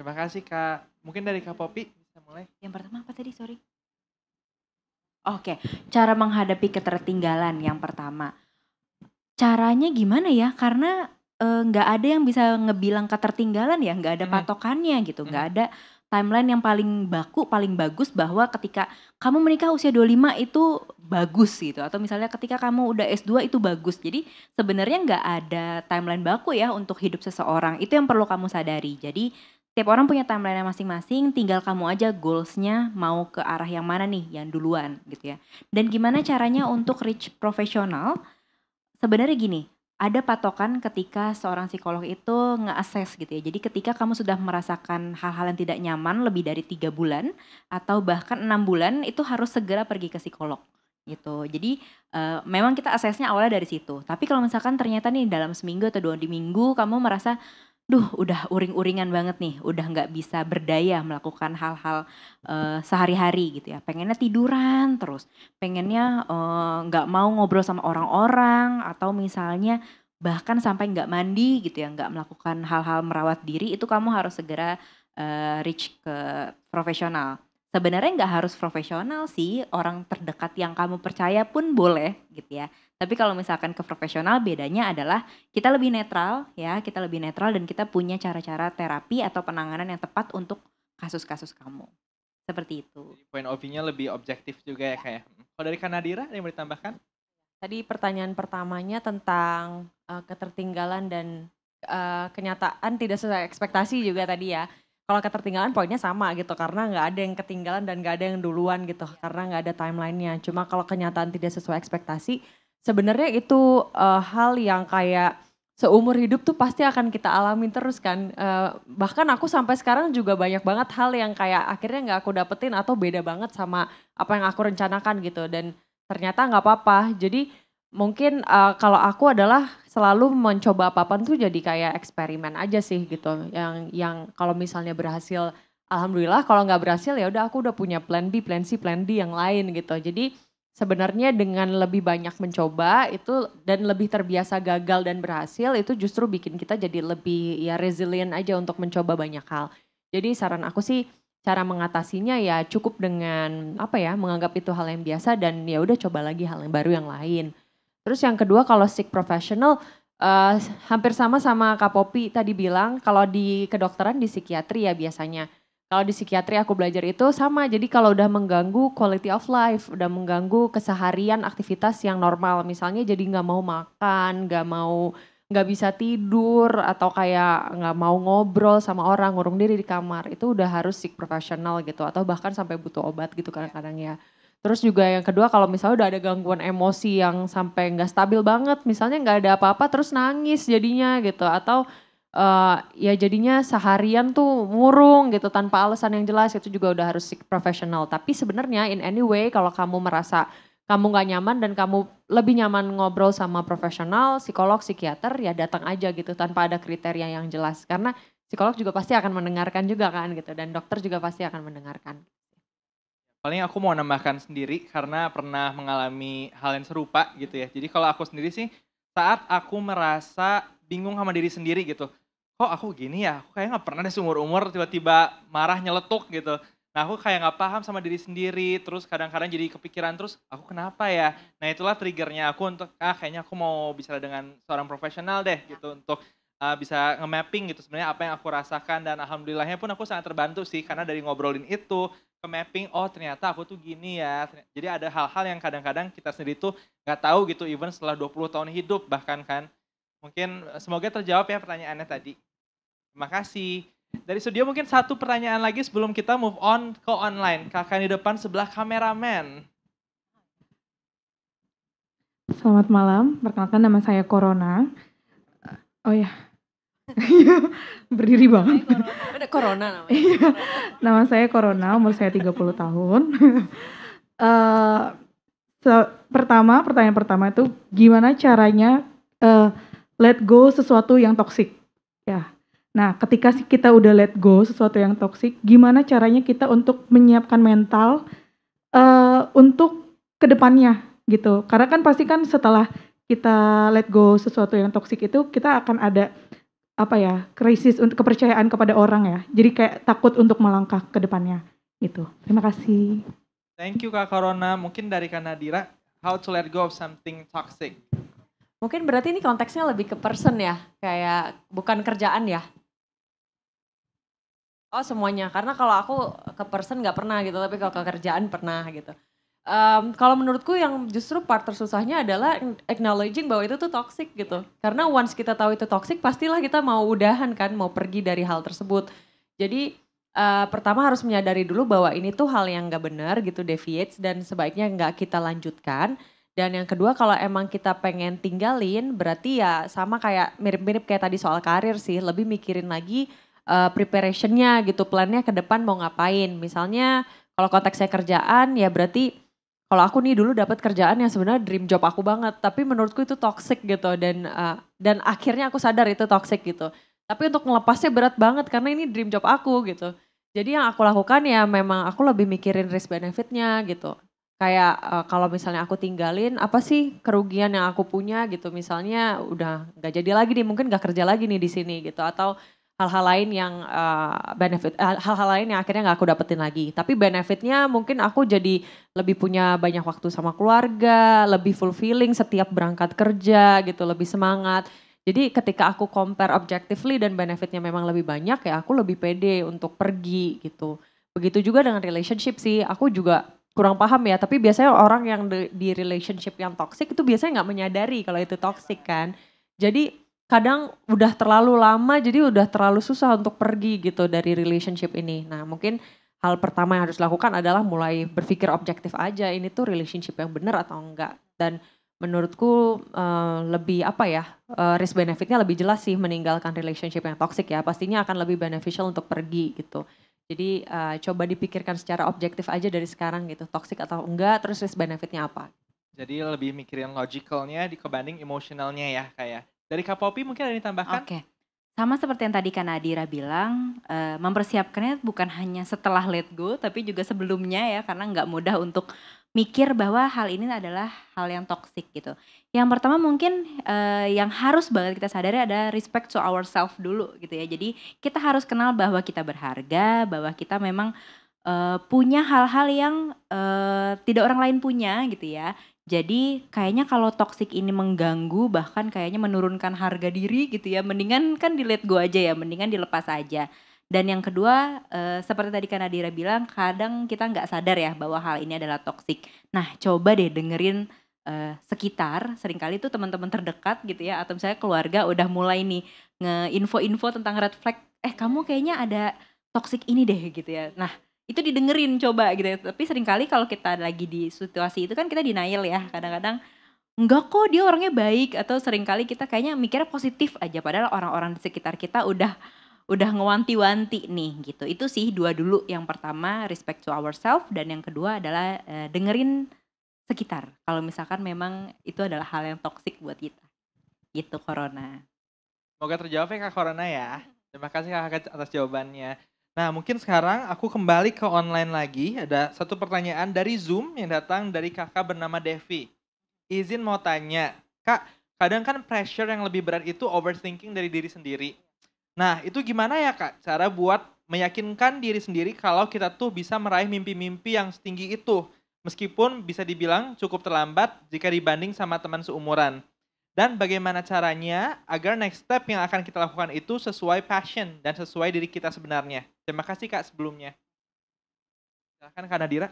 Terima kasih Kak. Mungkin dari Kak Popi bisa mulai. Yang pertama apa tadi? Sorry. Oke, cara menghadapi ketertinggalan yang pertama. Caranya gimana ya? Karena eh, nggak e, ada yang bisa ngebilang ketertinggalan ya, nggak ada patokannya gitu, nggak ada timeline yang paling baku, paling bagus bahwa ketika kamu menikah usia 25 itu bagus gitu atau misalnya ketika kamu udah S2 itu bagus. Jadi sebenarnya nggak ada timeline baku ya untuk hidup seseorang. Itu yang perlu kamu sadari. Jadi setiap orang punya timeline masing-masing, tinggal kamu aja goalsnya mau ke arah yang mana nih, yang duluan gitu ya. Dan gimana caranya untuk reach profesional? Sebenarnya gini, ada patokan ketika seorang psikolog itu nge-assess gitu ya. Jadi ketika kamu sudah merasakan hal-hal yang tidak nyaman lebih dari tiga bulan atau bahkan enam bulan itu harus segera pergi ke psikolog gitu. Jadi uh, memang kita asesnya awalnya dari situ. Tapi kalau misalkan ternyata nih dalam seminggu atau dua minggu kamu merasa duh udah uring-uringan banget nih, udah nggak bisa berdaya melakukan hal-hal uh, sehari-hari gitu ya. Pengennya tiduran terus, pengennya eh, nggak uh, mau ngobrol sama orang-orang atau misalnya bahkan sampai nggak mandi gitu ya, nggak melakukan hal-hal merawat diri itu kamu harus segera uh, reach ke profesional. Sebenarnya nggak harus profesional sih, orang terdekat yang kamu percaya pun boleh gitu ya tapi kalau misalkan ke profesional bedanya adalah kita lebih netral ya, kita lebih netral dan kita punya cara-cara terapi atau penanganan yang tepat untuk kasus-kasus kamu. Seperti itu. Jadi point of view-nya lebih objektif juga ya, iya. ya. kayak. Hmm. Kalau dari Kanadira ada yang mau ditambahkan? Tadi pertanyaan pertamanya tentang uh, ketertinggalan dan uh, kenyataan tidak sesuai ekspektasi juga tadi ya. Kalau ketertinggalan poinnya sama gitu karena nggak ada yang ketinggalan dan nggak ada yang duluan gitu iya. karena nggak ada timelinenya. Cuma kalau kenyataan tidak sesuai ekspektasi sebenarnya itu uh, hal yang kayak seumur hidup tuh pasti akan kita alamin terus kan. Uh, bahkan aku sampai sekarang juga banyak banget hal yang kayak akhirnya nggak aku dapetin atau beda banget sama apa yang aku rencanakan gitu. Dan ternyata nggak apa-apa. Jadi mungkin uh, kalau aku adalah selalu mencoba apa tuh jadi kayak eksperimen aja sih gitu. Yang yang kalau misalnya berhasil, alhamdulillah. Kalau nggak berhasil ya udah aku udah punya plan B, plan C, plan D yang lain gitu. Jadi sebenarnya dengan lebih banyak mencoba itu dan lebih terbiasa gagal dan berhasil itu justru bikin kita jadi lebih ya resilient aja untuk mencoba banyak hal. Jadi saran aku sih cara mengatasinya ya cukup dengan apa ya menganggap itu hal yang biasa dan ya udah coba lagi hal yang baru yang lain. Terus yang kedua kalau sick professional uh, hampir sama sama Kak Popi tadi bilang kalau di kedokteran di psikiatri ya biasanya kalau di psikiatri aku belajar itu sama. Jadi kalau udah mengganggu quality of life, udah mengganggu keseharian aktivitas yang normal, misalnya jadi nggak mau makan, nggak mau nggak bisa tidur atau kayak nggak mau ngobrol sama orang, ngurung diri di kamar, itu udah harus seek profesional gitu atau bahkan sampai butuh obat gitu kadang-kadang ya. Terus juga yang kedua kalau misalnya udah ada gangguan emosi yang sampai nggak stabil banget, misalnya nggak ada apa-apa terus nangis jadinya gitu atau uh, ya jadinya seharian tuh murung gitu tanpa alasan yang jelas itu juga udah harus profesional. Tapi sebenarnya in any way kalau kamu merasa kamu nggak nyaman dan kamu lebih nyaman ngobrol sama profesional, psikolog, psikiater ya datang aja gitu tanpa ada kriteria yang jelas karena psikolog juga pasti akan mendengarkan juga kan gitu dan dokter juga pasti akan mendengarkan. Paling aku mau nambahkan sendiri karena pernah mengalami hal yang serupa gitu ya. Jadi kalau aku sendiri sih saat aku merasa bingung sama diri sendiri gitu kok aku gini ya, aku kayak gak pernah deh seumur-umur tiba-tiba marah nyeletuk gitu. Nah aku kayak gak paham sama diri sendiri, terus kadang-kadang jadi kepikiran terus, aku kenapa ya? Nah itulah triggernya aku untuk, ah kayaknya aku mau bicara dengan seorang profesional deh gitu, untuk uh, bisa nge-mapping gitu sebenarnya apa yang aku rasakan. Dan alhamdulillahnya pun aku sangat terbantu sih, karena dari ngobrolin itu, ke mapping, oh ternyata aku tuh gini ya. Jadi ada hal-hal yang kadang-kadang kita sendiri tuh gak tahu gitu, even setelah 20 tahun hidup bahkan kan. Mungkin semoga terjawab ya pertanyaannya tadi. Makasih. Dari studio mungkin satu pertanyaan lagi sebelum kita move on ke online. Kakak di depan sebelah kameramen. Selamat malam, perkenalkan nama saya Corona. Oh ya, [laughs] berdiri banget. Ada Corona namanya. Iya. nama saya Corona, umur saya 30 tahun. uh, [laughs] eh, so, pertama, pertanyaan pertama itu gimana caranya uh, let go sesuatu yang toksik? Ya, Nah, ketika kita udah let go sesuatu yang toksik, gimana caranya kita untuk menyiapkan mental uh, untuk kedepannya gitu? Karena kan pasti kan setelah kita let go sesuatu yang toksik itu, kita akan ada apa ya krisis untuk kepercayaan kepada orang ya. Jadi kayak takut untuk melangkah ke depannya gitu. Terima kasih. Thank you Kak Corona. Mungkin dari Kanadira, how to let go of something toxic? Mungkin berarti ini konteksnya lebih ke person ya, kayak bukan kerjaan ya. Oh semuanya, karena kalau aku ke person gak pernah gitu, tapi kalau ke kerjaan pernah gitu. Um, kalau menurutku yang justru part tersusahnya adalah acknowledging bahwa itu tuh toxic gitu. Karena once kita tahu itu toxic, pastilah kita mau udahan kan, mau pergi dari hal tersebut. Jadi uh, pertama harus menyadari dulu bahwa ini tuh hal yang gak benar gitu, deviates dan sebaiknya gak kita lanjutkan. Dan yang kedua kalau emang kita pengen tinggalin, berarti ya sama kayak mirip-mirip kayak tadi soal karir sih, lebih mikirin lagi uh, preparationnya gitu, plannya ke depan mau ngapain. Misalnya kalau konteksnya kerjaan ya berarti kalau aku nih dulu dapat kerjaan yang sebenarnya dream job aku banget, tapi menurutku itu toxic gitu dan uh, dan akhirnya aku sadar itu toxic gitu. Tapi untuk melepasnya berat banget karena ini dream job aku gitu. Jadi yang aku lakukan ya memang aku lebih mikirin risk benefitnya gitu. Kayak uh, kalau misalnya aku tinggalin apa sih kerugian yang aku punya gitu. Misalnya udah nggak jadi lagi nih, mungkin nggak kerja lagi nih di sini gitu atau hal-hal lain yang uh, benefit eh, hal-hal lain yang akhirnya nggak aku dapetin lagi tapi benefitnya mungkin aku jadi lebih punya banyak waktu sama keluarga lebih fulfilling setiap berangkat kerja gitu lebih semangat jadi ketika aku compare objectively dan benefitnya memang lebih banyak ya aku lebih pede untuk pergi gitu begitu juga dengan relationship sih aku juga kurang paham ya tapi biasanya orang yang di, di relationship yang toxic itu biasanya nggak menyadari kalau itu toxic kan jadi kadang udah terlalu lama jadi udah terlalu susah untuk pergi gitu dari relationship ini. Nah mungkin hal pertama yang harus dilakukan adalah mulai berpikir objektif aja ini tuh relationship yang benar atau enggak. Dan menurutku uh, lebih apa ya uh, risk benefitnya lebih jelas sih meninggalkan relationship yang toxic ya pastinya akan lebih beneficial untuk pergi gitu jadi uh, coba dipikirkan secara objektif aja dari sekarang gitu toxic atau enggak terus risk benefitnya apa jadi lebih mikirin logicalnya dikebanding emosionalnya ya kayak ya? Dari Kak Popi mungkin ada yang ditambahkan? Oke. Okay. Sama seperti yang tadi Adira bilang, uh, mempersiapkannya bukan hanya setelah let go, tapi juga sebelumnya ya, karena nggak mudah untuk mikir bahwa hal ini adalah hal yang toksik gitu. Yang pertama mungkin uh, yang harus banget kita sadari ada respect to ourselves dulu gitu ya. Jadi kita harus kenal bahwa kita berharga, bahwa kita memang uh, punya hal-hal yang uh, tidak orang lain punya gitu ya. Jadi kayaknya kalau toxic ini mengganggu bahkan kayaknya menurunkan harga diri gitu ya. Mendingan kan di let go aja ya, mendingan dilepas aja. Dan yang kedua, eh, seperti tadi kan Adira bilang, kadang kita nggak sadar ya bahwa hal ini adalah toxic. Nah, coba deh dengerin eh, sekitar, seringkali tuh teman-teman terdekat gitu ya, atau misalnya keluarga udah mulai nih ngeinfo-info info tentang red flag. Eh, kamu kayaknya ada toxic ini deh gitu ya. Nah, itu didengerin coba gitu tapi seringkali kalau kita lagi di situasi itu kan kita denial ya kadang-kadang enggak kok dia orangnya baik atau seringkali kita kayaknya mikirnya positif aja padahal orang-orang di sekitar kita udah udah ngewanti-wanti nih gitu itu sih dua dulu yang pertama respect to ourselves dan yang kedua adalah eh, dengerin sekitar kalau misalkan memang itu adalah hal yang toksik buat kita gitu corona semoga terjawab ya kak corona ya terima kasih kak atas jawabannya Nah mungkin sekarang aku kembali ke online lagi. Ada satu pertanyaan dari Zoom yang datang dari kakak bernama Devi. Izin mau tanya, kak kadang kan pressure yang lebih berat itu overthinking dari diri sendiri. Nah itu gimana ya kak cara buat meyakinkan diri sendiri kalau kita tuh bisa meraih mimpi-mimpi yang setinggi itu. Meskipun bisa dibilang cukup terlambat jika dibanding sama teman seumuran dan bagaimana caranya agar next step yang akan kita lakukan itu sesuai passion dan sesuai diri kita sebenarnya. Terima ya, kasih Kak sebelumnya. Silahkan Kak Nadira.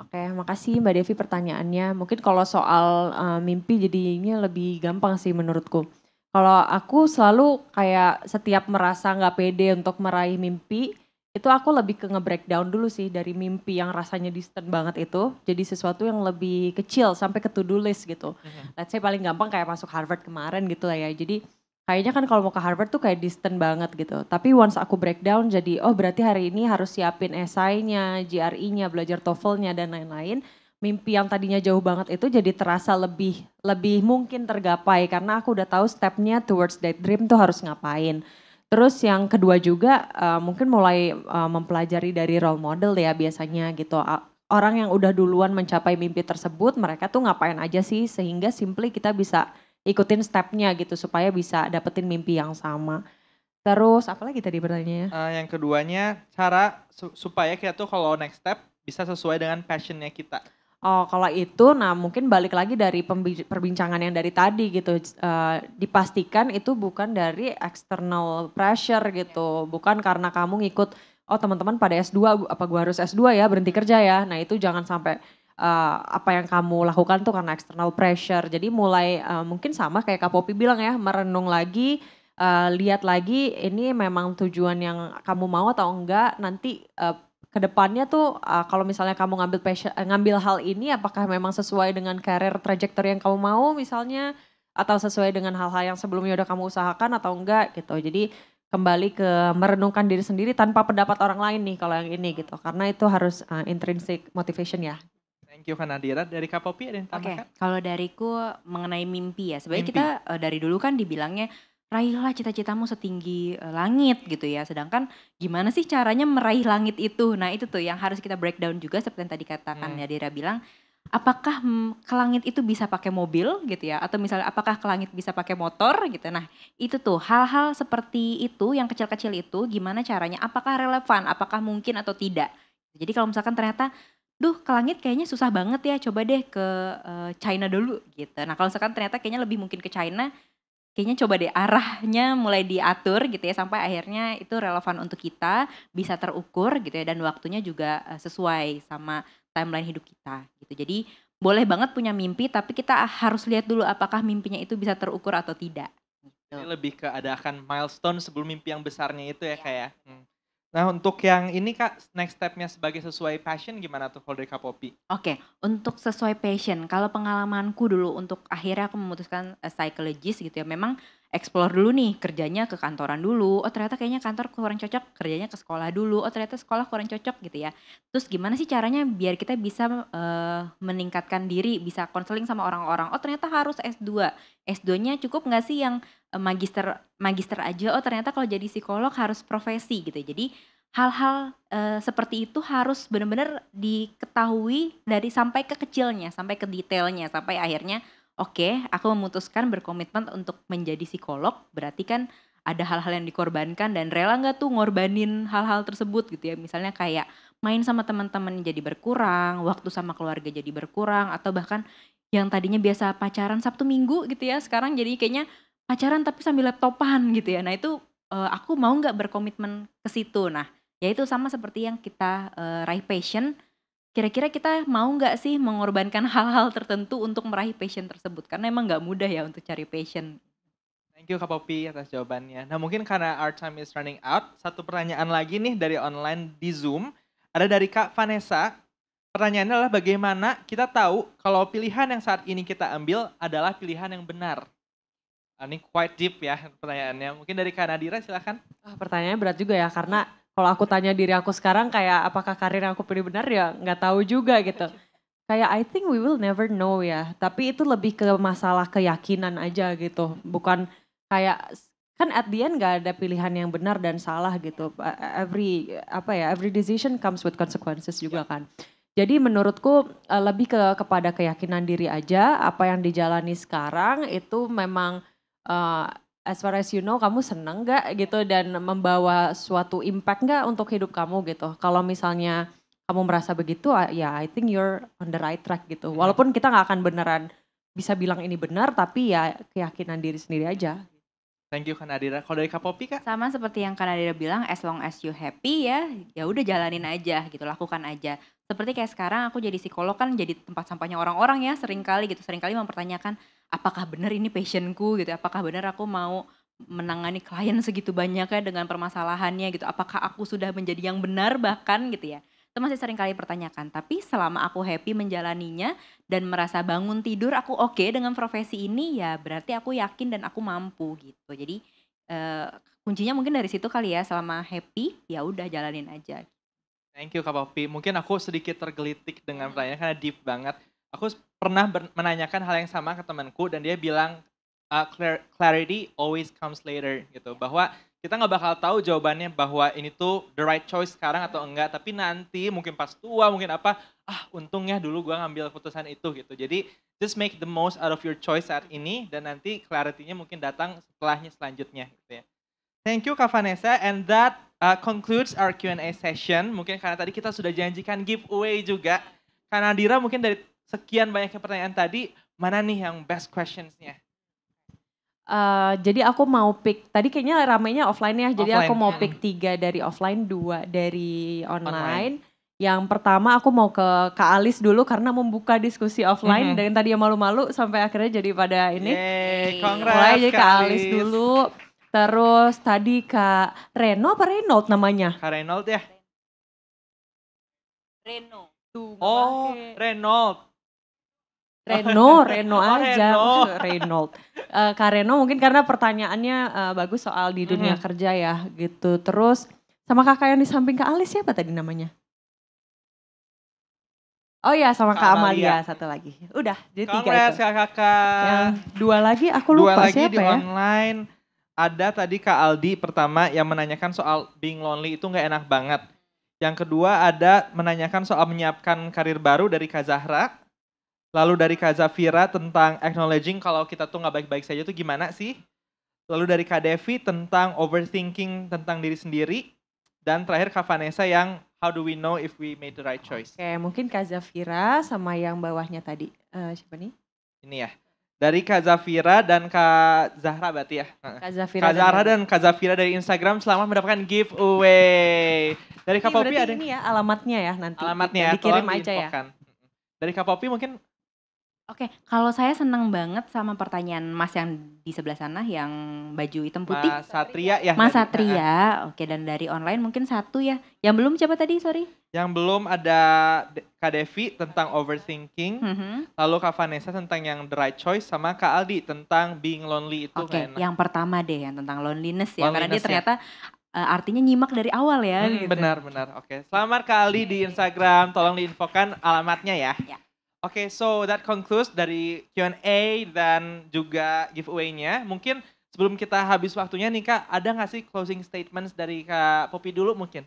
Oke, makasih Mbak Devi pertanyaannya. Mungkin kalau soal uh, mimpi jadinya lebih gampang sih menurutku. Kalau aku selalu kayak setiap merasa nggak pede untuk meraih mimpi, itu aku lebih ke nge-breakdown dulu sih dari mimpi yang rasanya distant banget itu. Jadi sesuatu yang lebih kecil sampai ke to-do list gitu. Mhm. Let's say paling gampang kayak masuk Harvard kemarin gitu lah ya. Jadi kayaknya kan kalau mau ke Harvard tuh kayak distant banget gitu. Tapi once aku breakdown jadi oh berarti hari ini harus siapin esainya, GRE-nya, belajar TOEFL-nya dan lain-lain. Mimpi yang tadinya jauh banget itu jadi terasa lebih lebih mungkin tergapai karena aku udah tahu stepnya towards that dream tuh harus ngapain. Terus yang kedua juga uh, mungkin mulai uh, mempelajari dari role model ya biasanya gitu. Orang yang udah duluan mencapai mimpi tersebut, mereka tuh ngapain aja sih sehingga simply kita bisa ikutin stepnya gitu supaya bisa dapetin mimpi yang sama. Terus apa lagi tadi pertanyaannya? Uh, yang keduanya cara su supaya kita tuh kalau next step bisa sesuai dengan passionnya kita. Oh, kalau itu, nah mungkin balik lagi dari perbincangan yang dari tadi gitu, uh, dipastikan itu bukan dari external pressure gitu, iya. bukan karena kamu ngikut, oh teman-teman pada S2, apa gua harus S2 ya berhenti kerja ya, nah itu jangan sampai Eh, apa yang kamu lakukan tuh karena external pressure. Jadi mulai uh, mungkin sama kayak Kak Popi bilang ya, merenung lagi, uh, lihat lagi ini memang tujuan yang kamu mau atau enggak. Nanti uh, kedepannya tuh uh, kalau misalnya kamu ngambil passion, ngambil hal ini apakah memang sesuai dengan karir trajektor yang kamu mau misalnya atau sesuai dengan hal-hal yang sebelumnya udah kamu usahakan atau enggak gitu. Jadi kembali ke merenungkan diri sendiri tanpa pendapat orang lain nih kalau yang ini gitu. Karena itu harus uh, intrinsic motivation ya. Thank you Kanadira. Dari Kak Popi ada yang tambahkan? Okay. Kalau dariku mengenai mimpi ya. Sebenarnya kita uh, dari dulu kan dibilangnya raihlah cita-citamu setinggi uh, langit gitu ya. Sedangkan gimana sih caranya meraih langit itu? Nah itu tuh yang harus kita breakdown juga seperti yang tadi katakan hmm. Nadira bilang. Apakah hmm, ke langit itu bisa pakai mobil gitu ya? Atau misalnya apakah ke langit bisa pakai motor gitu? Nah itu tuh hal-hal seperti itu yang kecil-kecil itu gimana caranya? Apakah relevan? Apakah mungkin atau tidak? Jadi kalau misalkan ternyata duh ke langit kayaknya susah banget ya coba deh ke uh, China dulu gitu. Nah kalau misalkan ternyata kayaknya lebih mungkin ke China, kayaknya coba deh arahnya mulai diatur gitu ya sampai akhirnya itu relevan untuk kita bisa terukur gitu ya dan waktunya juga eh, sesuai sama timeline hidup kita gitu. Jadi boleh banget punya mimpi tapi kita harus lihat dulu apakah mimpinya itu bisa terukur atau tidak. Gitu. Ini lebih ke ada akan milestone sebelum mimpi yang besarnya itu ya, iya. ya. kayak. Hmm. Nah untuk yang ini kak, next stepnya sebagai sesuai passion gimana tuh kalau dari kak Popi? Oke, untuk sesuai passion, kalau pengalamanku dulu untuk akhirnya aku memutuskan eh, psychologist gitu ya, memang explore dulu nih kerjanya ke kantoran dulu oh ternyata kayaknya kantor kurang cocok kerjanya ke sekolah dulu oh ternyata sekolah kurang cocok gitu ya terus gimana sih caranya biar kita bisa uh, meningkatkan diri bisa konseling sama orang-orang oh ternyata harus S2 S2-nya cukup nggak sih yang eh, magister magister aja oh ternyata kalau jadi psikolog harus profesi gitu ya. jadi hal-hal uh, seperti itu harus benar-benar diketahui dari sampai ke kecilnya sampai ke detailnya sampai akhirnya Oke, aku memutuskan berkomitmen untuk menjadi psikolog, berarti kan ada hal-hal yang dikorbankan dan rela nggak tuh ngorbanin hal-hal tersebut gitu ya. Misalnya kayak main sama teman-teman jadi berkurang, waktu sama keluarga jadi berkurang, atau bahkan yang tadinya biasa pacaran Sabtu Minggu gitu ya, sekarang jadi kayaknya pacaran tapi sambil laptopan gitu ya. Nah itu uh, aku mau nggak berkomitmen ke situ. Nah, ya itu sama seperti yang kita uh, raih passion, Kira-kira kita mau nggak sih mengorbankan [laughs] hal-hal tertentu untuk meraih passion tersebut? Karena emang nggak mudah ya untuk cari passion. Thank you Kak Popi atas jawabannya. Nah mungkin karena our time is running out, satu pertanyaan lagi nih dari online di Zoom. Ada dari Kak Vanessa. Pertanyaannya adalah bagaimana kita tahu kalau pilihan yang saat ini kita ambil adalah pilihan yang benar? Ah, ini quite deep ya pertanyaannya. Mungkin dari Kak Nadira silahkan. Oh, ah, pertanyaannya berat juga ya karena kalau aku tanya diri aku sekarang kayak apakah karir yang aku pilih benar ya nggak tahu juga gitu. Kayak I think we will never know ya. Tapi itu lebih ke masalah keyakinan aja gitu. Bukan kayak kan at the end gak ada pilihan yang benar dan salah gitu. E-, e-, every apa ya every decision comes with consequences juga ya. kan. Jadi menurutku e, lebih ke kepada keyakinan diri aja. Apa yang dijalani sekarang itu memang as far as you know kamu seneng gak gitu dan membawa suatu impact gak untuk hidup kamu gitu. Kalau misalnya kamu merasa begitu ah, ya I think you're on the right track gitu. Hmm. Walaupun kita nggak akan beneran bisa bilang ini benar tapi ya keyakinan diri sendiri aja. Thank you Kanadira. Kalau dari Kak Popi Kak? Sama seperti yang Kanadira bilang, as long as you happy ya, ya udah jalanin aja gitu, lakukan aja. Seperti kayak sekarang aku jadi psikolog kan jadi tempat sampahnya orang-orang ya, sering kali gitu, sering kali mempertanyakan, apakah benar ini passionku gitu ya. apakah benar aku mau menangani klien segitu banyaknya dengan permasalahannya gitu apakah aku sudah menjadi yang benar bahkan gitu ya itu masih sering kali pertanyakan tapi selama aku happy menjalaninya dan merasa bangun tidur aku oke okay dengan profesi ini ya berarti aku yakin dan aku mampu gitu jadi uh, kuncinya mungkin dari situ kali ya selama happy ya udah jalanin aja Thank you Kak Popi. Mungkin aku sedikit tergelitik dengan iya. pertanyaan karena deep banget. Aku pernah menanyakan hal yang sama ke temanku dan dia bilang uh, clarity always comes later gitu bahwa kita nggak bakal tahu jawabannya bahwa ini tuh the right choice sekarang atau enggak tapi nanti mungkin pas tua mungkin apa ah untungnya dulu gua ngambil keputusan itu gitu jadi just make the most out of your choice saat ini dan nanti clarity-nya mungkin datang setelahnya selanjutnya gitu ya thank you kak and that uh, concludes our Q&A session mungkin karena tadi kita sudah janjikan giveaway juga karena dira mungkin dari sekian banyaknya pertanyaan tadi, mana nih yang best questionsnya? Uh, jadi aku mau pick tadi kayaknya ramainya offline ya. Offline. Jadi aku mau pick tiga dari offline, dua dari online. online. Yang pertama aku mau ke Kak Alis dulu karena membuka diskusi offline mm -hmm. dari tadi yang malu-malu sampai akhirnya jadi pada ini. Yeay, iya. Mulai jadi Kak, Alis dulu. Terus tadi Kak Reno apa Reynold namanya? Kak Reynold ya. Reno. oh, Reynold. [laughs] Oh, Reno, Reno aja, oh, Reno. Reynold. Uh, Kak Reno mungkin karena pertanyaannya uh, bagus soal di dunia hmm. kerja ya gitu. Terus sama kakak yang di samping Kak Alis siapa tadi namanya? Oh iya sama Kak, Kak Amalia. Amalia satu lagi. Udah jadi Kongres, tiga itu. Kak kakak. Yang dua lagi aku lupa dua lagi siapa di ya? online. Ada tadi Kak Aldi pertama yang menanyakan soal being lonely itu nggak enak banget. Yang kedua ada menanyakan soal menyiapkan karir baru dari Kak Zahra. Lalu dari Kak Zafira tentang acknowledging kalau kita tuh nggak baik-baik saja tuh gimana sih? Lalu dari Kak Devi tentang overthinking tentang diri sendiri. Dan terakhir Kak Vanessa yang how do we know if we made the right choice? Oke, mungkin Kak Zafira sama yang bawahnya tadi. Uh, siapa nih? Ini ya. Dari Kak Zafira dan Kak Zahra berarti ya? Kak Zafira. Kak Zahra dan, Kak Zafira dari Instagram selamat mendapatkan giveaway. Dari Kak Popi ada? ini ya alamatnya ya nanti. Alamatnya. Ya, dikirim aja ya. Dari Kak Popi mungkin Oke, kalau saya senang banget sama pertanyaan Mas yang di sebelah sana yang baju hitam putih. Mas Satria ya. Mas Satria, oke dan dari online mungkin satu ya. Yang belum siapa tadi, sorry? Yang belum ada Kak Devi tentang overthinking, mm -hmm. lalu Kak Vanessa tentang yang the right choice, sama Kak Aldi tentang being lonely itu. Oke, okay, yang pertama deh yang tentang loneliness ya, loneliness karena dia ya. ternyata ya artinya nyimak dari awal ya. Hmm, gitu. Benar, benar. Oke, okay. selamat kali di Instagram. Tolong diinfokan alamatnya ya. ya. Oke, okay, so that concludes dari Q&A dan juga giveaway-nya. Mungkin sebelum kita habis waktunya nih Kak, ada nggak sih closing statements dari Kak Popi dulu mungkin?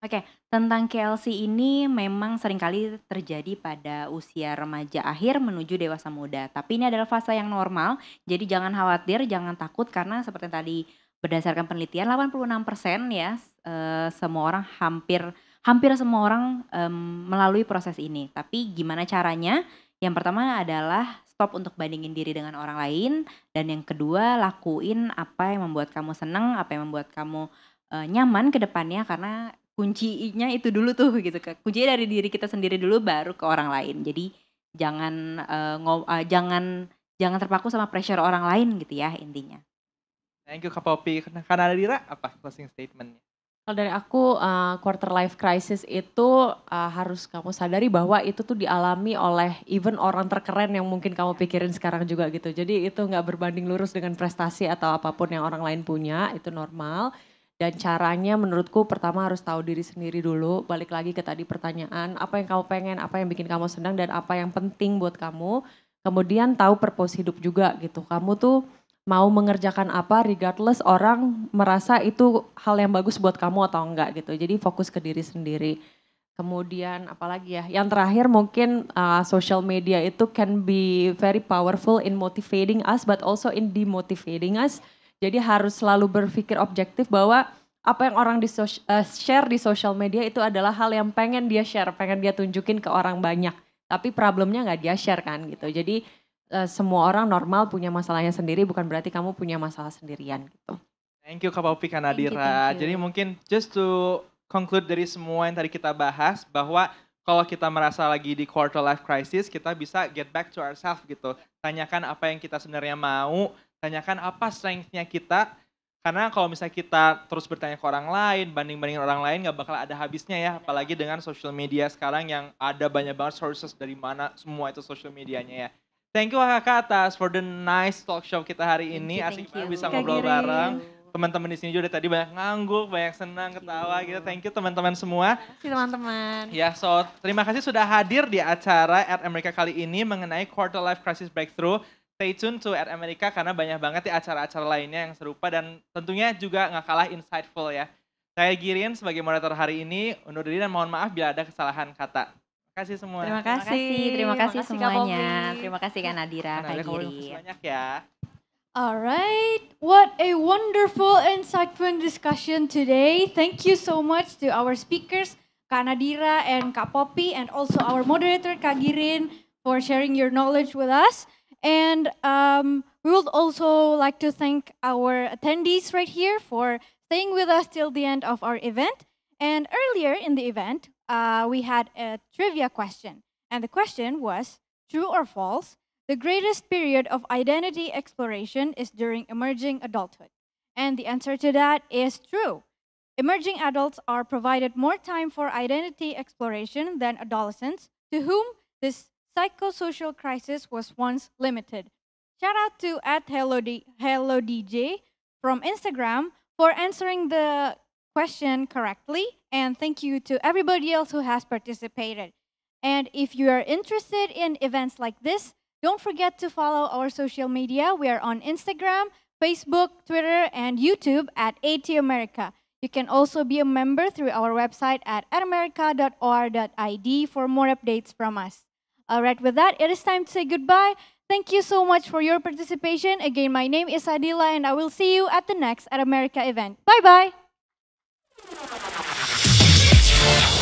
Oke, okay, tentang KLC ini memang seringkali terjadi pada usia remaja akhir menuju dewasa muda. Tapi ini adalah fase yang normal, jadi jangan khawatir, jangan takut karena seperti tadi berdasarkan penelitian 86% ya, e, semua orang hampir hampir semua orang um, melalui proses ini. Tapi gimana caranya? Yang pertama adalah stop untuk bandingin diri dengan orang lain dan yang kedua lakuin apa yang membuat kamu senang, apa yang membuat kamu uh, nyaman ke depannya karena kuncinya itu dulu tuh gitu. Kuncinya dari diri kita sendiri dulu baru ke orang lain. Jadi jangan uh, uh, jangan jangan terpaku sama pressure orang lain gitu ya intinya. Thank you Kak Popi. Karena Dira apa closing statementnya? Kalau dari aku uh, quarter life crisis itu uh, harus kamu sadari bahwa itu tuh dialami oleh even orang terkeren yang mungkin kamu pikirin sekarang juga gitu. Jadi itu nggak berbanding lurus dengan prestasi atau apapun yang orang lain punya, itu normal. Dan caranya menurutku pertama harus tahu diri sendiri dulu, balik lagi ke tadi pertanyaan, apa yang kamu pengen, apa yang bikin kamu senang dan apa yang penting buat kamu. Kemudian tahu purpose hidup juga gitu. Kamu tuh mau mengerjakan apa regardless orang merasa itu hal yang bagus buat kamu atau enggak gitu. Jadi fokus ke diri sendiri. Kemudian apalagi ya, yang terakhir mungkin uh, social media itu can be very powerful in motivating us but also in demotivating us. Jadi harus selalu berpikir objektif bahwa apa yang orang di sos- uh, share di social media itu adalah hal yang pengen dia share, pengen dia tunjukin ke orang banyak. Tapi problemnya nggak dia share kan gitu. Jadi Eh, semua orang normal punya masalahnya sendiri bukan berarti kamu punya masalah sendirian gitu. Thank you Kak Popi Kanadira. Thank Jadi mungkin just to conclude dari semua yang tadi kita bahas bahwa kalau kita merasa lagi di quarter life crisis, kita bisa get back to ourselves gitu. Tanyakan apa yang kita sebenarnya mau, tanyakan apa strength-nya kita. Karena kalau misalnya kita terus bertanya ke orang lain, banding-bandingin orang lain, nggak bakal ada habisnya ya. Apalagi dengan social media sekarang yang ada banyak banget sources dari mana semua itu social medianya ya. Thank you kakak atas for the nice talk show kita hari ini. Thank you, Asik banget bisa ngobrol Giri. bareng. Teman-teman di sini juga tadi banyak ngangguk, banyak senang, ketawa gitu. Thank you teman-teman semua. Terima kasih teman-teman. Ya, so terima kasih sudah hadir di acara At America kali ini mengenai Quarter Life Crisis Breakthrough. Stay tune to At America karena banyak banget di ya acara-acara lainnya yang serupa dan tentunya juga nggak kalah insightful ya. Saya Girin sebagai moderator hari ini, undur diri dan mohon maaf bila ada kesalahan kata. kasih semua. Terima kasih, terima kasih, terima kasih, terima kasih semuanya. Kak terima kasih Kak Nadira, Kak Giri. banyak ya. Alright, what a wonderful, insightful discussion today. Thank you so much to our speakers, Kak Nadira and Kak Poppy, and also our moderator, Kak Girin, for sharing your knowledge with us. And um, we would also like to thank our attendees right here for staying with us till the end of our event. And earlier in the event, uh, we had a trivia question. And the question was true or false, the greatest period of identity exploration is during emerging adulthood. And the answer to that is true. Emerging adults are provided more time for identity exploration than adolescents, to whom this psychosocial crisis was once limited. Shout out to at HelloDJ Hello from Instagram for answering the question correctly and thank you to everybody else who has participated. And if you are interested in events like this, don't forget to follow our social media. We are on Instagram, Facebook, Twitter, and YouTube at AT America. You can also be a member through our website at atamerica.or.id for more updates from us. All right, with that, it is time to say goodbye. Thank you so much for your participation. Again, my name is Adila, and I will see you at the next At America event. Bye bye. Yeah.